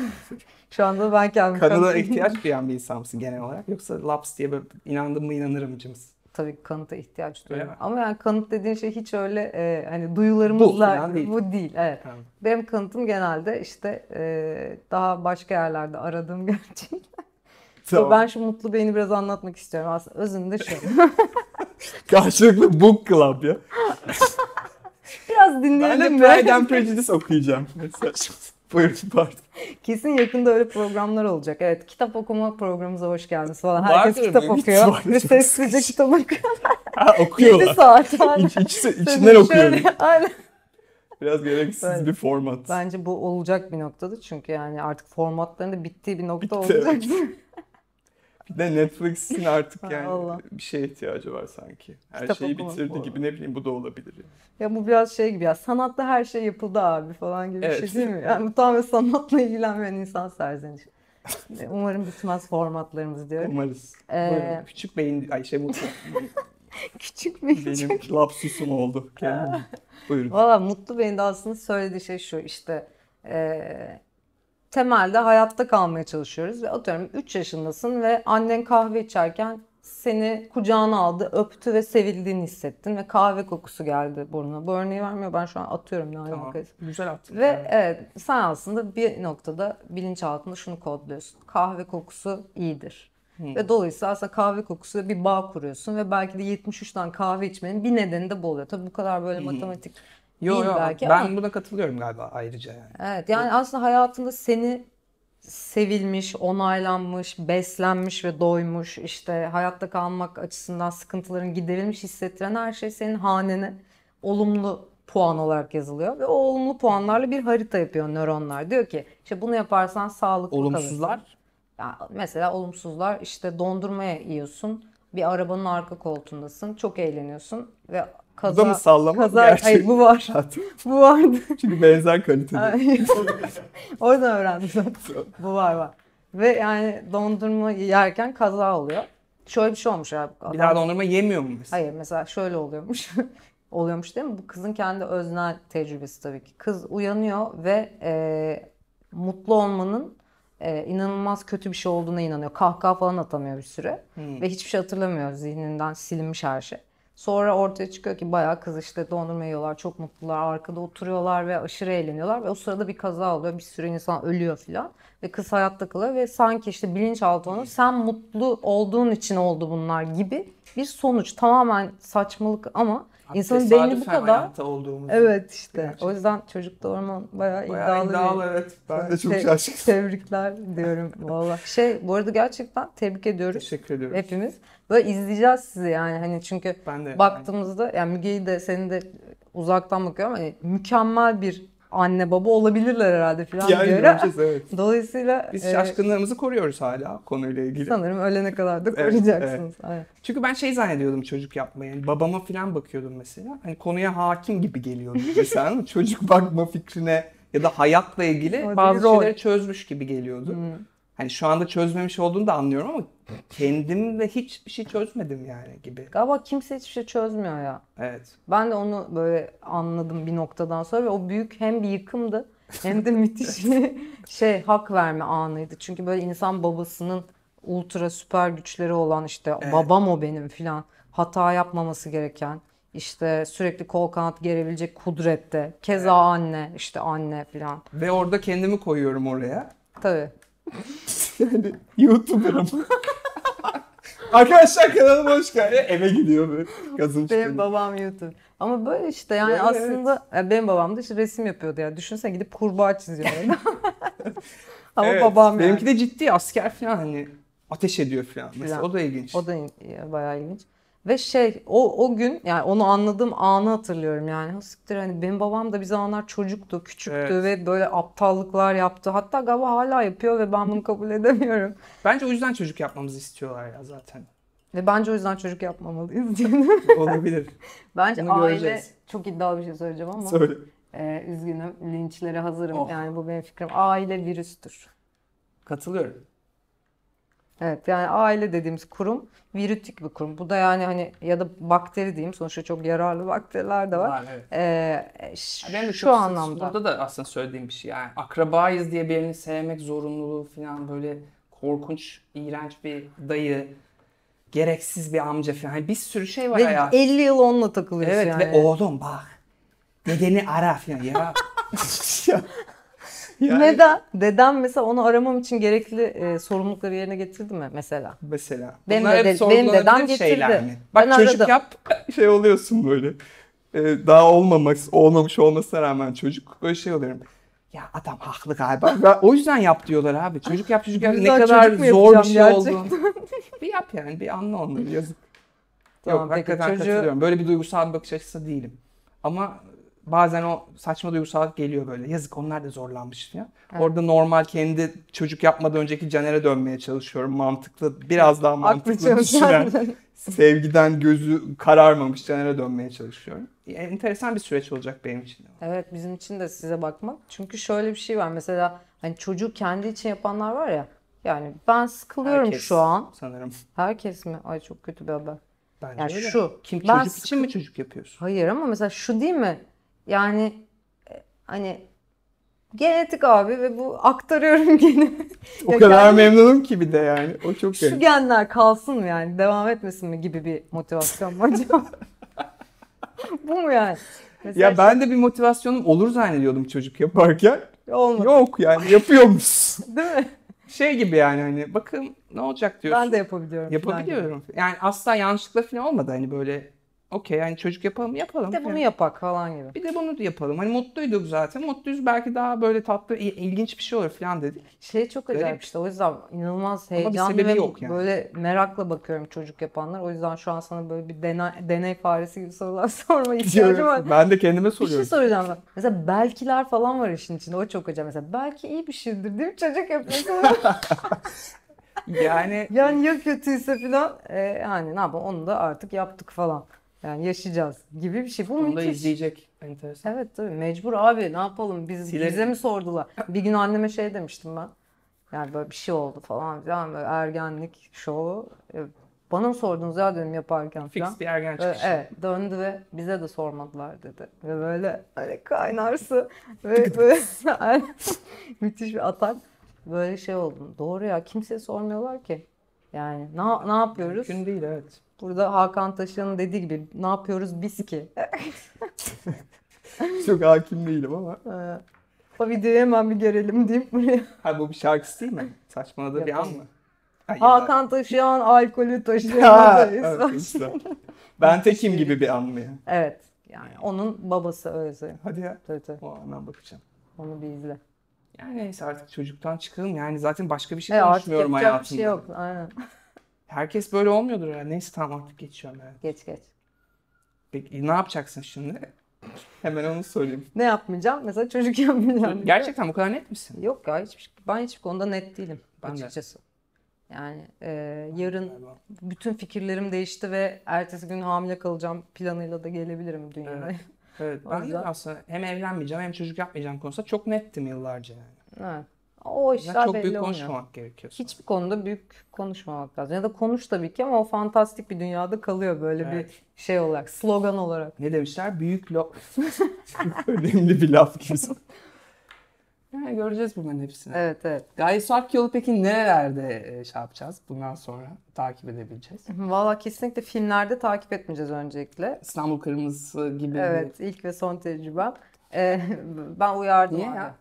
şu anda ben kendim... Kadına ihtiyaç duyan bir insansın genel olarak yoksa laps diye böyle inandım mı inanırımcımsın? tabii kanıta ihtiyaç duyuyorum. Evet. Ama yani kanıt dediğin şey hiç öyle e, hani duyularımızla bu, değil. bu değil. Evet. Tamam. Benim kanıtım genelde işte e, daha başka yerlerde aradığım gerçekler. Tamam. Ben şu mutlu beyni biraz anlatmak istiyorum. Aslında özünde şu. Karşılıklı book club ya. biraz dinleyelim ben de Pride and Prejudice okuyacağım. Mesela. Buyurun pardon. Kesin yakında öyle programlar olacak. Evet kitap okuma programımıza hoş geldiniz falan. Herkes Vardır kitap benim, okuyor. Ve sessizce kitap okuyorlar. Ha okuyorlar. 7 saat. İç, iç, içinden okuyorlar. Aynen. Biraz gereksiz evet. bir format. Bence bu olacak bir noktada çünkü yani artık formatların da bittiği bir nokta Bitti, olacak. Evet. Bir de Netflix'in artık yani Allah. bir şeye ihtiyacı var sanki. Her Kitap şeyi bitirdi gibi ne bileyim bu da olabilir. Ya bu biraz şey gibi ya sanatta her şey yapıldı abi falan gibi evet. bir şey değil mi? Yani tamamen sanatla ilgilenmeyen insan serzeniş. Umarım bitmez formatlarımız diyorum. Umarız. Ee... Küçük beyin, ay şey mutlu. Küçük beyin. Benim lapsusum oldu. Kendim. Buyurun. Valla mutlu beyin de aslında söylediği şey şu işte e, temelde hayatta kalmaya çalışıyoruz. Ve atıyorum 3 yaşındasın ve annen kahve içerken seni kucağına aldı, öptü ve sevildiğini hissettin ve kahve kokusu geldi burnuna. Bu örneği vermiyor ben şu an atıyorum ne tamam, Güzel attın. Ve yani. evet sen aslında bir noktada bilinçaltında şunu kodluyorsun. Kahve kokusu iyidir. Hmm. Ve dolayısıyla aslında kahve kokusuyla bir bağ kuruyorsun ve belki de 73'ten kahve içmenin bir nedeni de bu oluyor. Tabii bu kadar böyle hmm. matematik Yo, değil yo, belki ben ama. buna katılıyorum galiba ayrıca yani. Evet yani evet. aslında hayatında seni sevilmiş, onaylanmış, beslenmiş ve doymuş işte hayatta kalmak açısından sıkıntıların giderilmiş hissettiren her şey senin hanene olumlu puan olarak yazılıyor ve o olumlu puanlarla bir harita yapıyor nöronlar. Diyor ki işte bunu yaparsan sağlıklı Olumsuzlar? Yani mesela olumsuzlar işte dondurmaya yiyorsun, bir arabanın arka koltuğundasın, çok eğleniyorsun ve Kaza, bu da mı sallama? Kaza, gerçek. Hayır bu var. bu vardı. Çünkü benzer kalitede. Oradan öğrendim zaten. bu var var. Ve yani dondurma yerken kaza oluyor. Şöyle bir şey olmuş ya. Adam... Bir daha dondurma yemiyor mu mesela? Hayır mesela şöyle oluyormuş. oluyormuş değil mi? Bu kızın kendi öznel tecrübesi tabii ki. Kız uyanıyor ve e, mutlu olmanın e, inanılmaz kötü bir şey olduğuna inanıyor. Kahkaha falan atamıyor bir süre. Hmm. Ve hiçbir şey hatırlamıyor zihninden silinmiş her şey. Sonra ortaya çıkıyor ki bayağı kız işte dondurma yiyorlar, çok mutlular, arkada oturuyorlar ve aşırı eğleniyorlar ve o sırada bir kaza oluyor, bir sürü insan ölüyor filan ve kız hayatta kalıyor ve sanki işte bilinçaltı onu sen mutlu olduğun için oldu bunlar gibi bir sonuç. Tamamen saçmalık ama Abi İnsanın beyni bu kadar. Evet işte. Gerçekten. O yüzden çocuk doğurman bayağı, bayağı iddialı. iddialı evet. Ben de şey, çok Te- Tebrikler diyorum valla. Şey bu arada gerçekten tebrik ediyoruz. Teşekkür ediyoruz. Hepimiz. Böyle izleyeceğiz sizi yani hani çünkü ben de, baktığımızda yani Müge'yi de seni de uzaktan bakıyorum hani mükemmel bir anne baba olabilirler herhalde falan yani bir ara. evet. Dolayısıyla biz e, şaşkınlığımızı koruyoruz hala konuyla ilgili. Sanırım ölene kadar da koruyacaksınız. Evet, evet. Çünkü ben şey zannediyordum çocuk yapmayı. Yani babama falan bakıyordum mesela. Hani konuya hakim gibi geliyordu Sen çocuk bakma fikrine ya da hayatla ilgili bazı şeyleri çözmüş gibi geliyordu. Hmm hani şu anda çözmemiş olduğunu da anlıyorum ama kendimde hiçbir şey çözmedim yani gibi. Galiba kimse hiçbir şey çözmüyor ya. Evet. Ben de onu böyle anladım bir noktadan sonra ve o büyük hem bir yıkımdı hem de müthiş şey hak verme anıydı. Çünkü böyle insan babasının ultra süper güçleri olan işte evet. babam o benim filan hata yapmaması gereken işte sürekli kol kanat gerebilecek kudrette. Keza evet. anne işte anne filan. Ve orada kendimi koyuyorum oraya. Tabii. yani YouTuber'ım. Arkadaşlar kanalıma hoş geldin Eve gidiyor böyle kazılmış. Benim babam YouTube. Ama böyle işte yani evet. aslında yani benim babam da işte resim yapıyordu yani. Düşünsene gidip kurbağa çiziyor. Ama evet. babam Benimki de ciddi asker falan hani ateş ediyor falan. Mesela o da ilginç. O da bayağı ilginç. Ve şey o, o gün yani onu anladığım anı hatırlıyorum yani. Siktir hani benim babam da biz anlar çocuktu, küçüktü evet. ve böyle aptallıklar yaptı. Hatta galiba hala yapıyor ve ben bunu kabul edemiyorum. Bence o yüzden çocuk yapmamızı istiyorlar ya zaten. Ve bence o yüzden çocuk yapmamalıyız Olabilir. bence Bunu aile göreceğiz. çok iddialı bir şey söyleyeceğim ama. Söyle. E, üzgünüm linçlere hazırım. Oh. Yani bu benim fikrim. Aile virüstür. Katılıyorum. Evet yani aile dediğimiz kurum virütik bir kurum. Bu da yani hani ya da bakteri diyeyim sonuçta çok yararlı bakteriler de var. var evet. ee, ş- şu anlamda. Burada da aslında söylediğim bir şey yani akrabayız diye birini sevmek zorunluluğu falan böyle korkunç, iğrenç bir dayı gereksiz bir amca falan. Yani bir sürü şey var ve hayatım. 50 yıl onunla takılıyorsun evet, yani. Evet ve oğlum bak dedeni ara falan. Ya. yani... Neden? Dedem mesela onu aramam için gerekli e, sorumlulukları yerine getirdi mi mesela? Mesela. Benim, de, hep benim dedem getirdi. mi? Hani bak ben çocuk aradım. yap şey oluyorsun böyle. Ee, daha olmamak, olmamış olmasına rağmen çocuk böyle şey oluyorum. Ya adam haklı galiba. o yüzden yap diyorlar abi. Çocuk yap çocuk yap. ne kadar zor bir şey oldu. bir yap yani bir anla onları yazık. Tamam, Yok hakikaten çocuğu... katılıyorum. Böyle bir duygusal bir bakış açısı değilim. Ama bazen o saçma duygusal geliyor böyle. Yazık onlar da zorlanmış falan. Evet. Orada normal kendi çocuk yapmadan önceki Caner'e dönmeye çalışıyorum. Mantıklı, biraz daha mantıklı düşünen. sevgiden gözü kararmamış Caner'e dönmeye çalışıyorum. E, enteresan bir süreç olacak benim için. De. Evet bizim için de size bakmak. Çünkü şöyle bir şey var mesela hani çocuğu kendi için yapanlar var ya. Yani ben sıkılıyorum Herkes, şu an. sanırım. Herkes mi? Ay çok kötü bir haber. Bence yani öyle. şu. Kim ben çocuk sık... için mi çocuk yapıyorsun? Hayır ama mesela şu değil mi? Yani e, hani genetik abi ve bu aktarıyorum gene. o kadar yani, memnunum ki bir de yani. O çok Şu garip. genler kalsın mı yani? Devam etmesin mi gibi bir motivasyon mu acaba? bu mu yani? Mesela ya ben şey... de bir motivasyonum olur zannediyordum çocuk yaparken. Olmadı. Yok yani yapıyormuş. Değil mi? Şey gibi yani hani bakın ne olacak diyorsun. Ben de yapabiliyorum. Yapabiliyorum. Yani asla yanlışlıkla falan olmadı hani böyle okey yani çocuk yapalım yapalım. Bir de bunu yapak falan gibi. Bir de bunu da yapalım. Hani mutluyduk zaten. Mutluyuz belki daha böyle tatlı ilginç bir şey olur falan dedik. Şey çok acayip Garip. işte o yüzden inanılmaz heyecanlı ve yok yani. böyle merakla bakıyorum çocuk yapanlar. O yüzden şu an sana böyle bir deney, deney faresi gibi sorular sorma ihtiyacım var. ben de kendime soruyorum. Bir şey soracağım ben. Mesela belkiler falan var işin içinde. O çok acayip. Mesela belki iyi bir şeydir değil mi çocuk yapması? yani yani ya kötüyse falan e, hani ne yapalım onu da artık yaptık falan. Yani yaşayacağız gibi bir şey. Bu Onu da izleyecek. Enteresan. Evet tabii mecbur abi ne yapalım biz Silerim. bize mi sordular? Bir gün anneme şey demiştim ben. Yani böyle bir şey oldu falan filan böyle ergenlik şovu. E, bana mı sordunuz ya dedim yaparken falan. Fix bir ergen çıkışı. Ve, evet döndü ve bize de sormadılar dedi. Ve böyle hani kaynarsı ve böyle müthiş bir atak. Böyle şey oldu. Doğru ya kimseye sormuyorlar ki. Yani ne, ne yapıyoruz? Mümkün değil evet. Burada Hakan Taş'ın dediği gibi ne yapıyoruz biz ki? Çok hakim değilim ama. Ee, o videoyu hemen bir görelim deyip buraya. Ha bu bir şarkısı değil mi? Saçmaladığı bir an mı? Hayır, Hakan Taşıyan alkolü taşıyan. evet, işte. ben tekim gibi bir an mı? Evet. Yani onun babası Özü. Hadi ya. Tabii, tabii. O andan bakacağım. Onu bir izle. Yani neyse artık çocuktan çıkalım. Yani zaten başka bir şey e, konuşmuyorum hayatımda. Artık yapacak bir şey yok. Aynen. Herkes böyle olmuyordur herhalde. Neyse tamam artık geçiyorum yani. Geç geç. Peki ne yapacaksın şimdi? Hemen onu söyleyeyim. Ne yapmayacağım? Mesela çocuk yapmayacağım. Gerçekten bu kadar net misin? Yok ya hiçbir, şey- ben hiçbir konuda net değilim ben açıkçası. De. Yani e, yarın Galiba. bütün fikirlerim değişti ve ertesi gün hamile kalacağım planıyla da gelebilirim dünyaya. Evet. evet. ben yüzden... aslında hem evlenmeyeceğim hem çocuk yapmayacağım konusunda çok nettim yıllarca yani. Evet o işler ya çok belli büyük olmuyor. konuşmamak gerekiyor. Hiçbir konuda büyük konuşmamak lazım. Ya da konuş tabii ki ama o fantastik bir dünyada kalıyor böyle evet. bir şey olarak, slogan olarak. Ne demişler? Büyük lo... Önemli bir laf gibi. Yani göreceğiz bunların hepsini. Evet evet. Gaye Su Akyol'u peki nerelerde e, şey yapacağız? Bundan sonra takip edebileceğiz. Valla kesinlikle filmlerde takip etmeyeceğiz öncelikle. İstanbul Kırmızısı gibi. Evet bir... ilk ve son tecrübe. E, ben uyardım Niye abi. ya?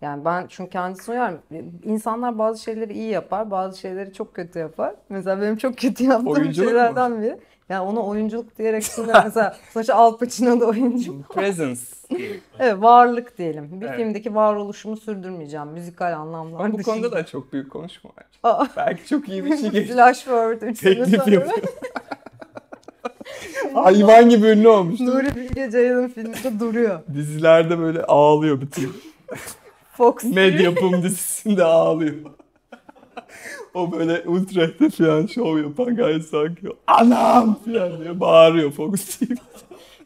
Yani ben çünkü kendisini uyarım. İnsanlar bazı şeyleri iyi yapar, bazı şeyleri çok kötü yapar. Mesela benim çok kötü yaptığım oyunculuk şeylerden mu? biri. Yani ona oyunculuk diyerek şimdi mesela sonuçta Al Pacino oyuncu. Presence. evet varlık diyelim. Bir evet. filmdeki varoluşumu sürdürmeyeceğim müzikal anlamda. Ama bu konuda da çok büyük konuşma var. Belki çok iyi bir şey geçti. Flash forward Teklif yapıyor. Hayvan gibi ünlü olmuş. Nuri Bilge Ceylan'ın filminde duruyor. Dizilerde böyle ağlıyor bütün. Fox Med dizisinde ağlıyor. o böyle ultra falan şov yapan gayet sanki anam falan diye bağırıyor Fox TV.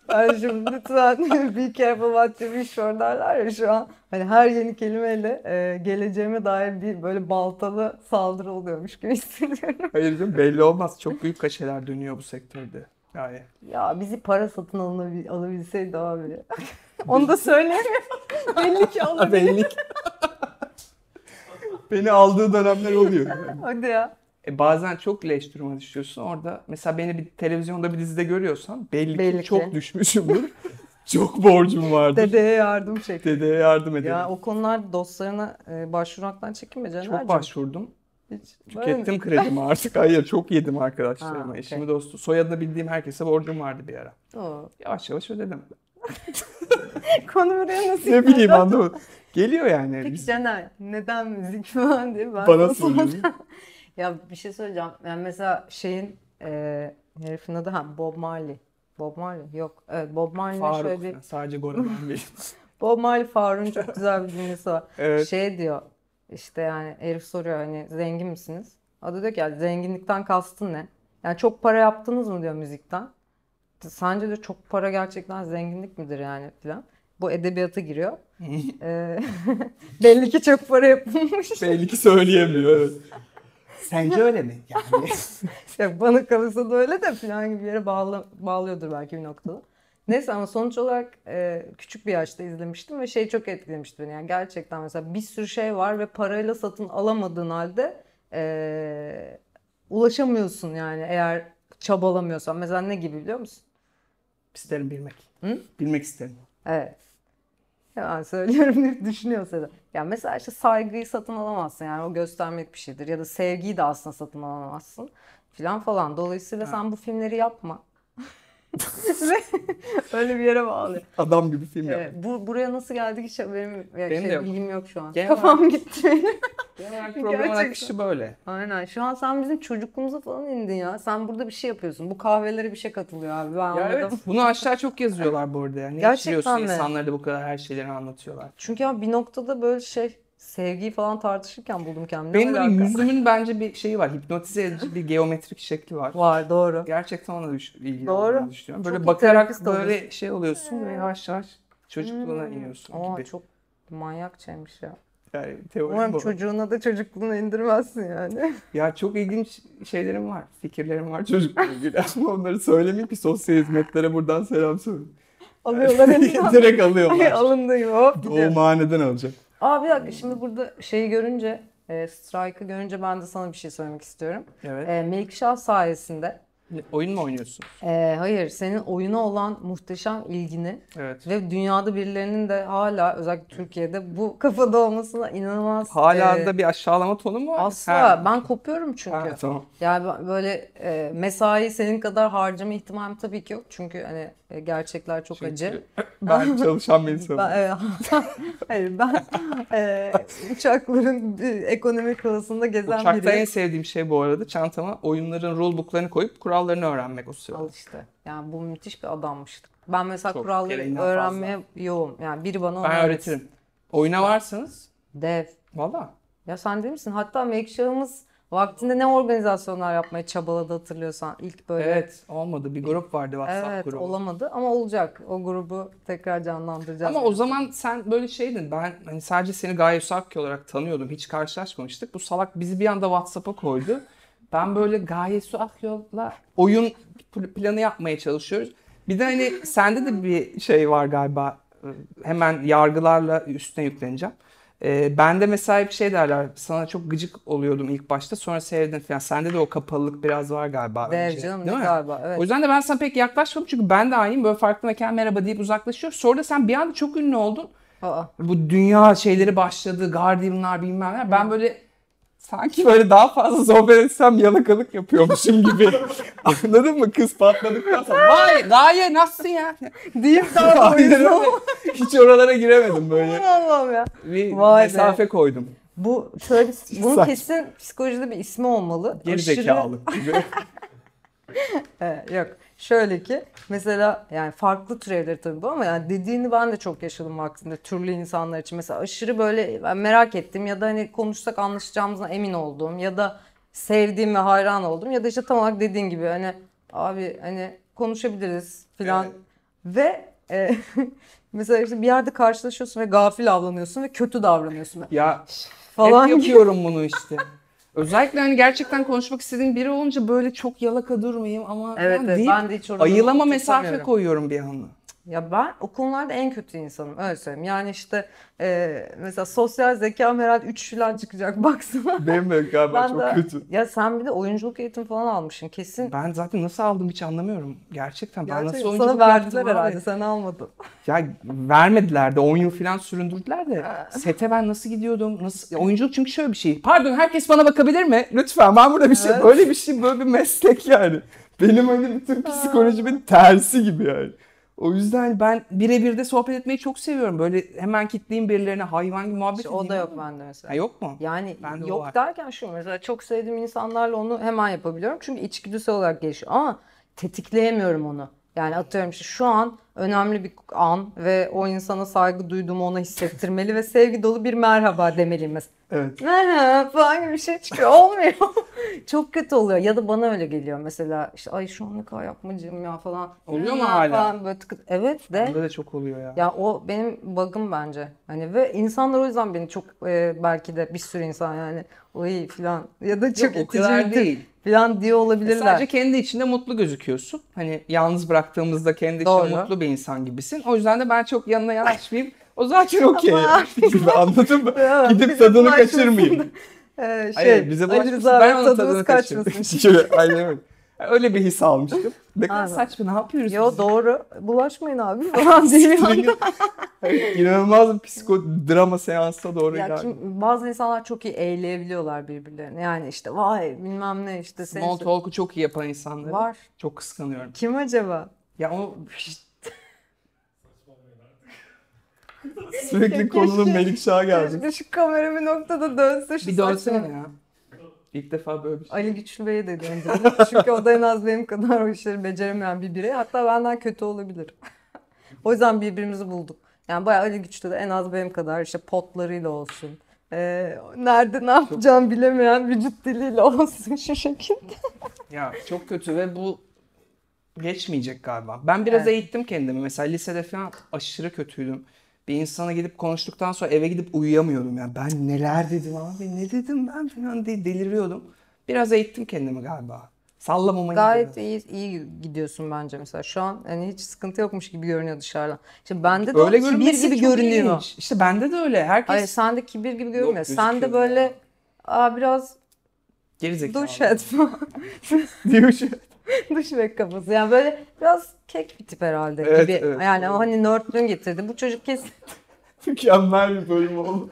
Ben şimdi lütfen be careful what you wish for derler ya şu an. Hani her yeni kelimeyle e, geleceğime dair bir böyle baltalı saldırı oluyormuş gibi hissediyorum. Hayır canım belli olmaz. Çok büyük kaşeler dönüyor bu sektörde. Yani. Ya bizi para satın alınabil alabilseydi abi. Onu da söylemiyor. Belli ki alabilir. Belli Beni aldığı dönemler oluyor. Hadi ya. E bazen çok leş duruma düşüyorsun. Orada mesela beni bir televizyonda bir dizide görüyorsan belli, belli ki çok düşmüşümdür. çok borcum vardır. Dedeye yardım çek. Dedeye yardım edelim. Ya o konular dostlarına e, başvurmaktan çekinme canım. Çok başvurdum. Hiç tükettim kredimi artık. Hayır çok yedim arkadaşlarıma, ha, okay. eşimi, dostu. Soyadını bildiğim herkese borcum vardı bir ara. Oo. Yavaş yavaş ödedim. Konu buraya nasıl Ne bileyim anlamadım. Geliyor yani. Peki Biz... Caner neden müzik falan diye ben Bana sorayım. ya bir şey söyleyeceğim. Yani mesela şeyin e, herifin adı ha, Bob Marley. Bob Marley yok. Evet Bob Marley şöyle bir... Yani sadece Goran Bob Marley Faruk'un çok güzel bir cümlesi var. evet. Şey diyor işte yani herif soruyor hani zengin misiniz? Adı diyor ki yani zenginlikten kastın ne? Yani çok para yaptınız mı diyor müzikten. Sence de çok para gerçekten zenginlik midir yani filan. Bu edebiyata giriyor. ee, belli ki çok para yapılmış. belli ki söyleyemiyor. Sence öyle mi? Yani. bana kalırsa da öyle de filan gibi bir yere bağlı bağlıyordur belki bir noktada. Neyse ama sonuç olarak e, küçük bir yaşta izlemiştim ve şey çok etkilemişti beni. Yani gerçekten mesela bir sürü şey var ve parayla satın alamadığın halde e, ulaşamıyorsun yani eğer çabalamıyorsan. Mesela ne gibi biliyor musun? İsterim bilmek. Hı? Bilmek isterim. Evet. Hemen söylüyorum diye düşünüyorsa da. Yani mesela işte saygıyı satın alamazsın yani o göstermek bir şeydir. Ya da sevgiyi de aslında satın alamazsın filan falan. Dolayısıyla ha. sen bu filmleri yapma. Öyle bir yere bağlı. Adam gibi film evet, yaptı. Bu, buraya nasıl geldik hiç haberim, ya benim şey, yok. bilgim yok şu an. Genel Kafam olarak, gitti benim. Genel akışı böyle. Aynen. Şu an sen bizim çocukluğumuza falan indin ya. Sen burada bir şey yapıyorsun. Bu kahvelere bir şey katılıyor abi. Ben ya Evet, bunu aşağı çok yazıyorlar bu arada. Yani. Gerçekten mi? insanları da bu kadar her şeyleri anlatıyorlar. Çünkü ya bir noktada böyle şey sevgiyi falan tartışırken buldum kendimi. Benim böyle yüzümün bence bir şeyi var. Hipnotize edici bir geometrik şekli var. Var doğru. Gerçekten ona düş, ilgili doğru. düşünüyorum. Böyle çok bakarak böyle oluyorsun. şey oluyorsun ve hmm. yavaş yavaş çocukluğuna hmm. iniyorsun Aa, gibi. Çok manyakçaymış ya. Yani teori Umarım bu. çocuğuna da çocukluğunu indirmezsin yani. Ya çok ilginç şeylerim var. Fikirlerim var çocukluğuna ilgili. Ama onları söylemeyeyim ki sosyal hizmetlere buradan selam söyle. Alıyorlar Direkt alıyorlar. Alındıyım hop. Doğumhaneden alacak. Aa bir dakika ee, şimdi burada şeyi görünce, e, Strike'ı görünce ben de sana bir şey söylemek istiyorum. Evet. E, Melikşah sayesinde Oyun mu oynuyorsun? Ee, hayır, senin oyuna olan muhteşem ilgini Evet. ve dünyada birilerinin de hala özellikle Türkiye'de bu kafada olmasına inanılmaz. Hala e, da bir aşağılama tonu mu? var? Asla. Ha. Ben kopuyorum çünkü. Ha, tamam. Yani böyle e, mesai senin kadar harcama ihtimalim tabii ki yok. Çünkü hani e, gerçekler çok Çünkü acı. Ben çalışan bir insanım. Ben, hayır ben e, uçakların e, ekonomi klasında gezen Uçakta biri. Uçakta en sevdiğim şey bu arada çantama oyunların rule koyup kurallarını öğrenmek o sırada. Al işte. Yani bu müthiş bir adammıştık. Ben mesela Çok, kuralları öğrenmeye fazla. yoğun. Yani biri bana onu Ben öğretirim. Oyuna varsınız. Dev. Valla. Ya sen değil misin? Hatta Mekşah'ımız Vaktinde ne organizasyonlar yapmaya çabaladı hatırlıyorsan ilk böyle. Evet olmadı bir grup vardı WhatsApp evet, grubu. olamadı ama olacak o grubu tekrar canlandıracağız. Ama o zaman sen böyle şeydin ben hani sadece seni Gaye Sarkı olarak tanıyordum hiç karşılaşmamıştık. Bu salak bizi bir anda WhatsApp'a koydu. Ben böyle Gaye Sarkı'la oyun planı yapmaya çalışıyoruz. Bir de hani sende de bir şey var galiba ee, hemen yargılarla üstüne yükleneceğim. E, ee, ben de mesela bir şey derler. Sana çok gıcık oluyordum ilk başta. Sonra sevdin falan. Sende de o kapalılık biraz var galiba. Evet önce, canım değil mi? galiba. Evet. O yüzden de ben sana pek yaklaşmam Çünkü ben de aynıyım. Böyle farklı mekan merhaba deyip uzaklaşıyor. Sonra da sen bir anda çok ünlü oldun. Aa. Bu dünya şeyleri başladı. Guardian'lar bilmem ne. Ben böyle sanki böyle daha fazla sohbet etsem yalakalık yapıyormuşum gibi. Anladın mı? Kız patladıktan sonra vay gaye nasıl ya? diye daha da Hiç oralara giremedim böyle. Allah'ım ya. Bir vay mesafe be. koydum. Bu şöyle bunun kesin psikolojide bir ismi olmalı. Geri Aşırı... zekalı gibi. evet, yok. Şöyle ki mesela yani farklı türevleri tabii bu ama yani dediğini ben de çok yaşadım vaktinde türlü insanlar için. Mesela aşırı böyle ben merak ettim ya da hani konuşsak anlaşacağımızdan emin oldum ya da sevdiğim ve hayran oldum ya da işte tam olarak dediğin gibi hani abi hani konuşabiliriz filan evet. ve e, mesela işte bir yerde karşılaşıyorsun ve gafil avlanıyorsun ve kötü davranıyorsun. Ya falan hep yapıyorum bunu işte. Özellikle hani gerçekten konuşmak istediğim biri olunca böyle çok yalaka durmayayım ama evet, yani evet, değil, ben de hiç ayılama mesafe koyuyorum bir anda. Ya ben o konularda en kötü insanım öyle söyleyeyim. Yani işte e, mesela sosyal zekam herhalde 3 falan çıkacak baksana. Benim de galiba ben çok de, kötü. Ya sen bir de oyunculuk eğitimi falan almışsın kesin. Ben zaten nasıl aldım hiç anlamıyorum. Gerçekten, Gerçekten ben nasıl oyunculuk sana verdiler herhalde abi. sen almadın. Ya vermediler de 10 yıl falan süründürdüler de sete ben nasıl gidiyordum? Nasıl ya oyunculuk çünkü şöyle bir şey. Pardon herkes bana bakabilir mi? Lütfen ben burada bir şey- evet. şey böyle bir şey böyle bir meslek yani. Benim hani bütün psikolojimin tersi gibi yani. O yüzden ben birebir de sohbet etmeyi çok seviyorum. Böyle hemen kitleyin birilerine hayvan gibi muhabbet işte O da yok bende mesela. Ha, yok mu? Yani ben de yok derken şu mesela çok sevdiğim insanlarla onu hemen yapabiliyorum. Çünkü içgüdüsel olarak gelişiyor ama tetikleyemiyorum onu. Yani atıyorum işte şu an önemli bir an ve o insana saygı duyduğumu ona hissettirmeli ve sevgi dolu bir merhaba demeliyim mesela. Evet. Merhaba falan gibi bir şey çıkıyor. Olmuyor. Çok kötü oluyor. Ya da bana öyle geliyor mesela. işte ay şu an ne kadar yapmacığım ya falan. Oluyor mu hala? Falan böyle tıkı... Evet de. Bunda da çok oluyor ya. Ya o benim bug'ım bence. Hani ve insanlar o yüzden beni çok e, belki de bir sürü insan yani oy falan ya da çok Yok, o kadar değil. değil falan diye e, olabilirler. E sadece kendi içinde mutlu gözüküyorsun. Hani yalnız bıraktığımızda kendi içinde mutlu bir insan gibisin. O yüzden de ben çok yanına yanaşmayayım. O zaten okey. Anladın mı? Ya, Gidip ee, şey, tadını kaçırmayayım. Ee, şey, Hayır, bize Ali ben onun tadını kaçırmayayım. Aynen öyle. Öyle bir his almıştım. Ne kadar saçma ne yapıyoruz Yo biz? doğru. Bulaşmayın abi falan diyeyim. İnanılmaz bir psikodrama seansına doğru ya ilerliyor. bazı insanlar çok iyi eğleyebiliyorlar birbirlerine. Yani işte vay bilmem ne işte. Small işte... talk'u çok iyi yapan insanlar. Var. Çok kıskanıyorum. Kim acaba? Ya o Sürekli konunun Melikşah geldi. Şu, şu kamera bir noktada dönse şu Bir dönsene ya. İlk defa böyle bir şey. Ali Güçlü Bey'e de gönderdim. Çünkü o da en az benim kadar o işleri beceremeyen bir birey. Hatta benden kötü olabilir. o yüzden birbirimizi bulduk. Yani bayağı Ali Güçlü de en az benim kadar işte potlarıyla olsun. Ee, nerede ne yapacağım çok... bilemeyen vücut diliyle olsun şu şekilde. ya çok kötü ve bu geçmeyecek galiba. Ben biraz evet. eğittim kendimi. Mesela lisede falan aşırı kötüydüm bir insana gidip konuştuktan sonra eve gidip uyuyamıyordum. Yani ben neler dedim abi ne dedim ben falan diye deliriyordum. Biraz eğittim kendimi galiba. Sallamamayı Gayet iyi, iyi gidiyorsun bence mesela. Şu an yani hiç sıkıntı yokmuş gibi görünüyor dışarıdan. İşte bende de öyle o kibir gibi görünüyor. Ilginç. İşte bende de öyle. Herkes... Hayır sende kibir gibi görünmüyor. Yok, Sen böyle Aa, biraz Gerizekalı. Duş et falan. Duş Düşmek kafası. Yani böyle biraz kek bir tip herhalde evet, gibi. Evet, yani o hani nerdlüğün getirdi. Bu çocuk kesin. Mükemmel bir bölüm oldu.